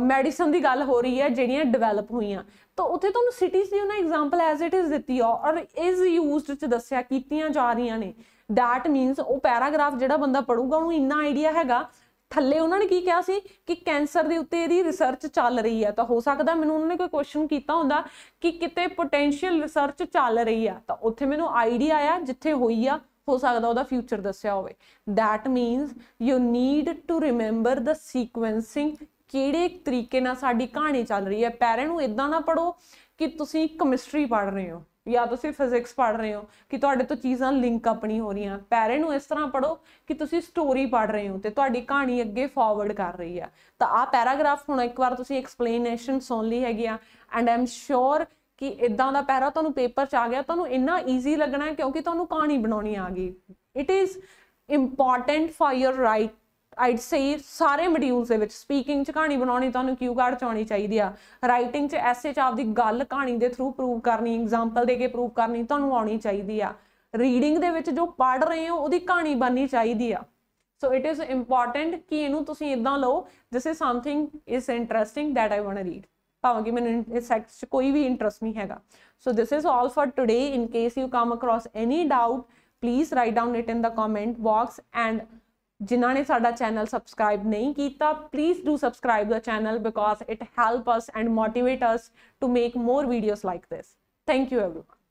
ਮੈਡੀਸਨ ਦੀ ਗੱਲ ਹੋ ਰਹੀ ਹੈ ਜਿਹੜੀਆਂ ਡਿਵੈਲਪ ਹੋਈਆਂ ਤਾਂ ਉੱਥੇ ਤੁਹਾਨੂੰ ਸਿਟੀਜ਼ ਦੀ ਉਹਨਾਂ ਐਗਜ਼ਾਮਪਲ ਐਜ਼ ਇਟ ਇਜ਼ ਦਿੱਤੀ ਆ ਔਰ ਇਜ਼ ਯੂਜ਼ਡ ਚ ਦੱਸਿਆ ਕੀਤੀਆਂ ਜਾ ਰਹੀਆਂ ਨੇ ਦੈਟ ਮੀਨਸ ਉਹ ਪੈਰਾਗ੍ਰਾਫ ਜਿਹੜਾ ਬੰਦਾ ਪੜੂਗਾ ਉਹਨੂੰ ਇੰਨਾ ਆਈਡੀਆ ਹੈਗਾ ਥੱਲੇ ਉਹਨਾਂ ਨੇ ਕੀ ਕਿਹਾ ਸੀ ਕਿ ਕੈਂਸਰ ਦੇ ਉੱਤੇ ਇਹਦੀ ਰਿਸਰਚ ਚੱਲ ਰਹੀ ਹੈ ਤਾਂ ਹੋ ਸਕਦਾ ਮੈਨੂੰ ਉਹਨਾਂ ਨੇ ਕੋਈ ਕੁਐਸਚਨ ਕੀਤਾ ਹੁੰਦਾ ਕਿ ਕਿਤੇ ਪੋਟੈਂਸ਼ੀਅਲ ਰਿਸਰਚ ਚੱਲ ਰਹੀ ਆ ਤਾਂ ਉੱਥੇ ਮੈਨੂੰ ਆਈਡੀਆ ਆਇਆ ਜਿੱਥੇ ਹੋਈ ਆ ਹੋ ਸਕਦਾ ਉਹਦਾ ਫਿਊਚਰ ਦੱਸਿਆ ਹੋਵੇ that means you need to remember the sequencing ਕਿਹੜੇ ਤਰੀਕੇ ਨਾਲ ਸਾਡੀ ਕਹਾਣੀ ਚੱਲ ਰਹੀ ਹੈ ਪੈਰੇ ਨੂੰ ਇਦਾਂ ਨਾ ਪੜੋ ਕਿ ਤੁਸੀਂ ਕੈਮਿਸਟਰੀ ਪੜ ਰਹੇ ਹੋ ਜਾਂ ਤੁਸੀਂ ਫਿਜ਼ਿਕਸ ਪੜ੍ਹ ਰਹੇ ਹੋ ਕਿ ਤੁਹਾਡੇ ਤੋਂ ਚੀਜ਼ਾਂ ਲਿੰਕ ਆਪਣੀ ਹੋ ਰਹੀਆਂ ਪੈਰੇ ਨੂੰ ਇਸ ਤਰ੍ਹਾਂ ਪੜੋ ਕਿ ਤੁਸੀਂ ਸਟੋਰੀ ਪੜ੍ਹ ਰਹੇ ਹੋ ਤੇ ਤੁਹਾਡੀ ਕਹਾਣੀ ਅੱਗੇ ਫਾਰਵਰਡ ਕਰ ਰਹੀ ਆ ਤਾਂ ਆ ਪੈਰਾਗ੍ਰਾਫ ਹੁਣ ਇੱਕ ਵਾਰ ਤੁਸੀਂ ਐਕਸਪਲੇਨੇਸ਼ਨ ਸੁਣ ਲਈ ਹੈਗੀ ਆ ਐਂਡ ਆਮ ਸ਼ੋਰ ਕਿ ਇਦਾਂ ਦਾ ਪੈਰਾ ਤੁਹਾਨੂੰ ਪੇਪਰ 'ਚ ਆ ਗਿਆ ਤੁਹਾਨੂੰ ਇੰਨਾ ਈਜ਼ੀ ਲੱਗਣਾ ਕਿਉਂਕਿ ਤੁਹਾਨੂੰ ਕਹਾਣੀ ਬਣਾਉਣੀ ਆ ਗਈ it is important for your right I'd say ਸਾਰੇ ਮੋਡਿਊਲਸ ਦੇ ਵਿੱਚ ਸਪੀਕਿੰਗ ਚ ਕਹਾਣੀ ਬਣਾਉਣੀ ਤੁਹਾਨੂੰ ਕਿਊ ਕਾਰਡ ਚ ਆਉਣੀ ਚਾਹੀਦੀ ਆ ਰਾਈਟਿੰਗ ਚ ਐਸੇ ਚ ਆਪਦੀ ਗੱਲ ਕਹਾਣੀ ਦੇ ਥਰੂ ਪ੍ਰੂਵ ਕਰਨੀ ਐਗਜ਼ਾਮਪਲ ਦੇ ਕੇ ਪ੍ਰੂਵ ਕਰਨੀ ਤੁਹਾਨੂੰ ਆਉਣੀ ਚਾਹੀਦੀ ਆ ਰੀਡਿੰਗ ਦੇ ਵਿੱਚ ਜੋ ਪੜ ਰਹੇ ਹੋ ਉਹਦੀ ਕਹਾਣੀ ਬਣਨੀ ਚਾਹੀਦੀ ਆ ਸੋ ਇਟ ਇਜ਼ ਇੰਪੋਰਟੈਂਟ ਕਿ ਇਹਨੂੰ ਤੁਸੀਂ ਇਦਾਂ ਲਓ this is something is interesting that I want to read ਭਾਵੇਂ ਕਿ ਮੈਨੂੰ ਇਸ ਸੈਕਟ 'ਚ ਕੋਈ ਵੀ ਇੰਟਰਸਟ ਨਹੀਂ ਹੈਗਾ so this is all for today in case you come across any doubt please write down it in the comment box and ਜਿਨ੍ਹਾਂ ਨੇ ਸਾਡਾ ਚੈਨਲ ਸਬਸਕ੍ਰਾਈਬ ਨਹੀਂ ਕੀਤਾ please do subscribe the channel because it help us and motivate us to make more videos like this thank you everyone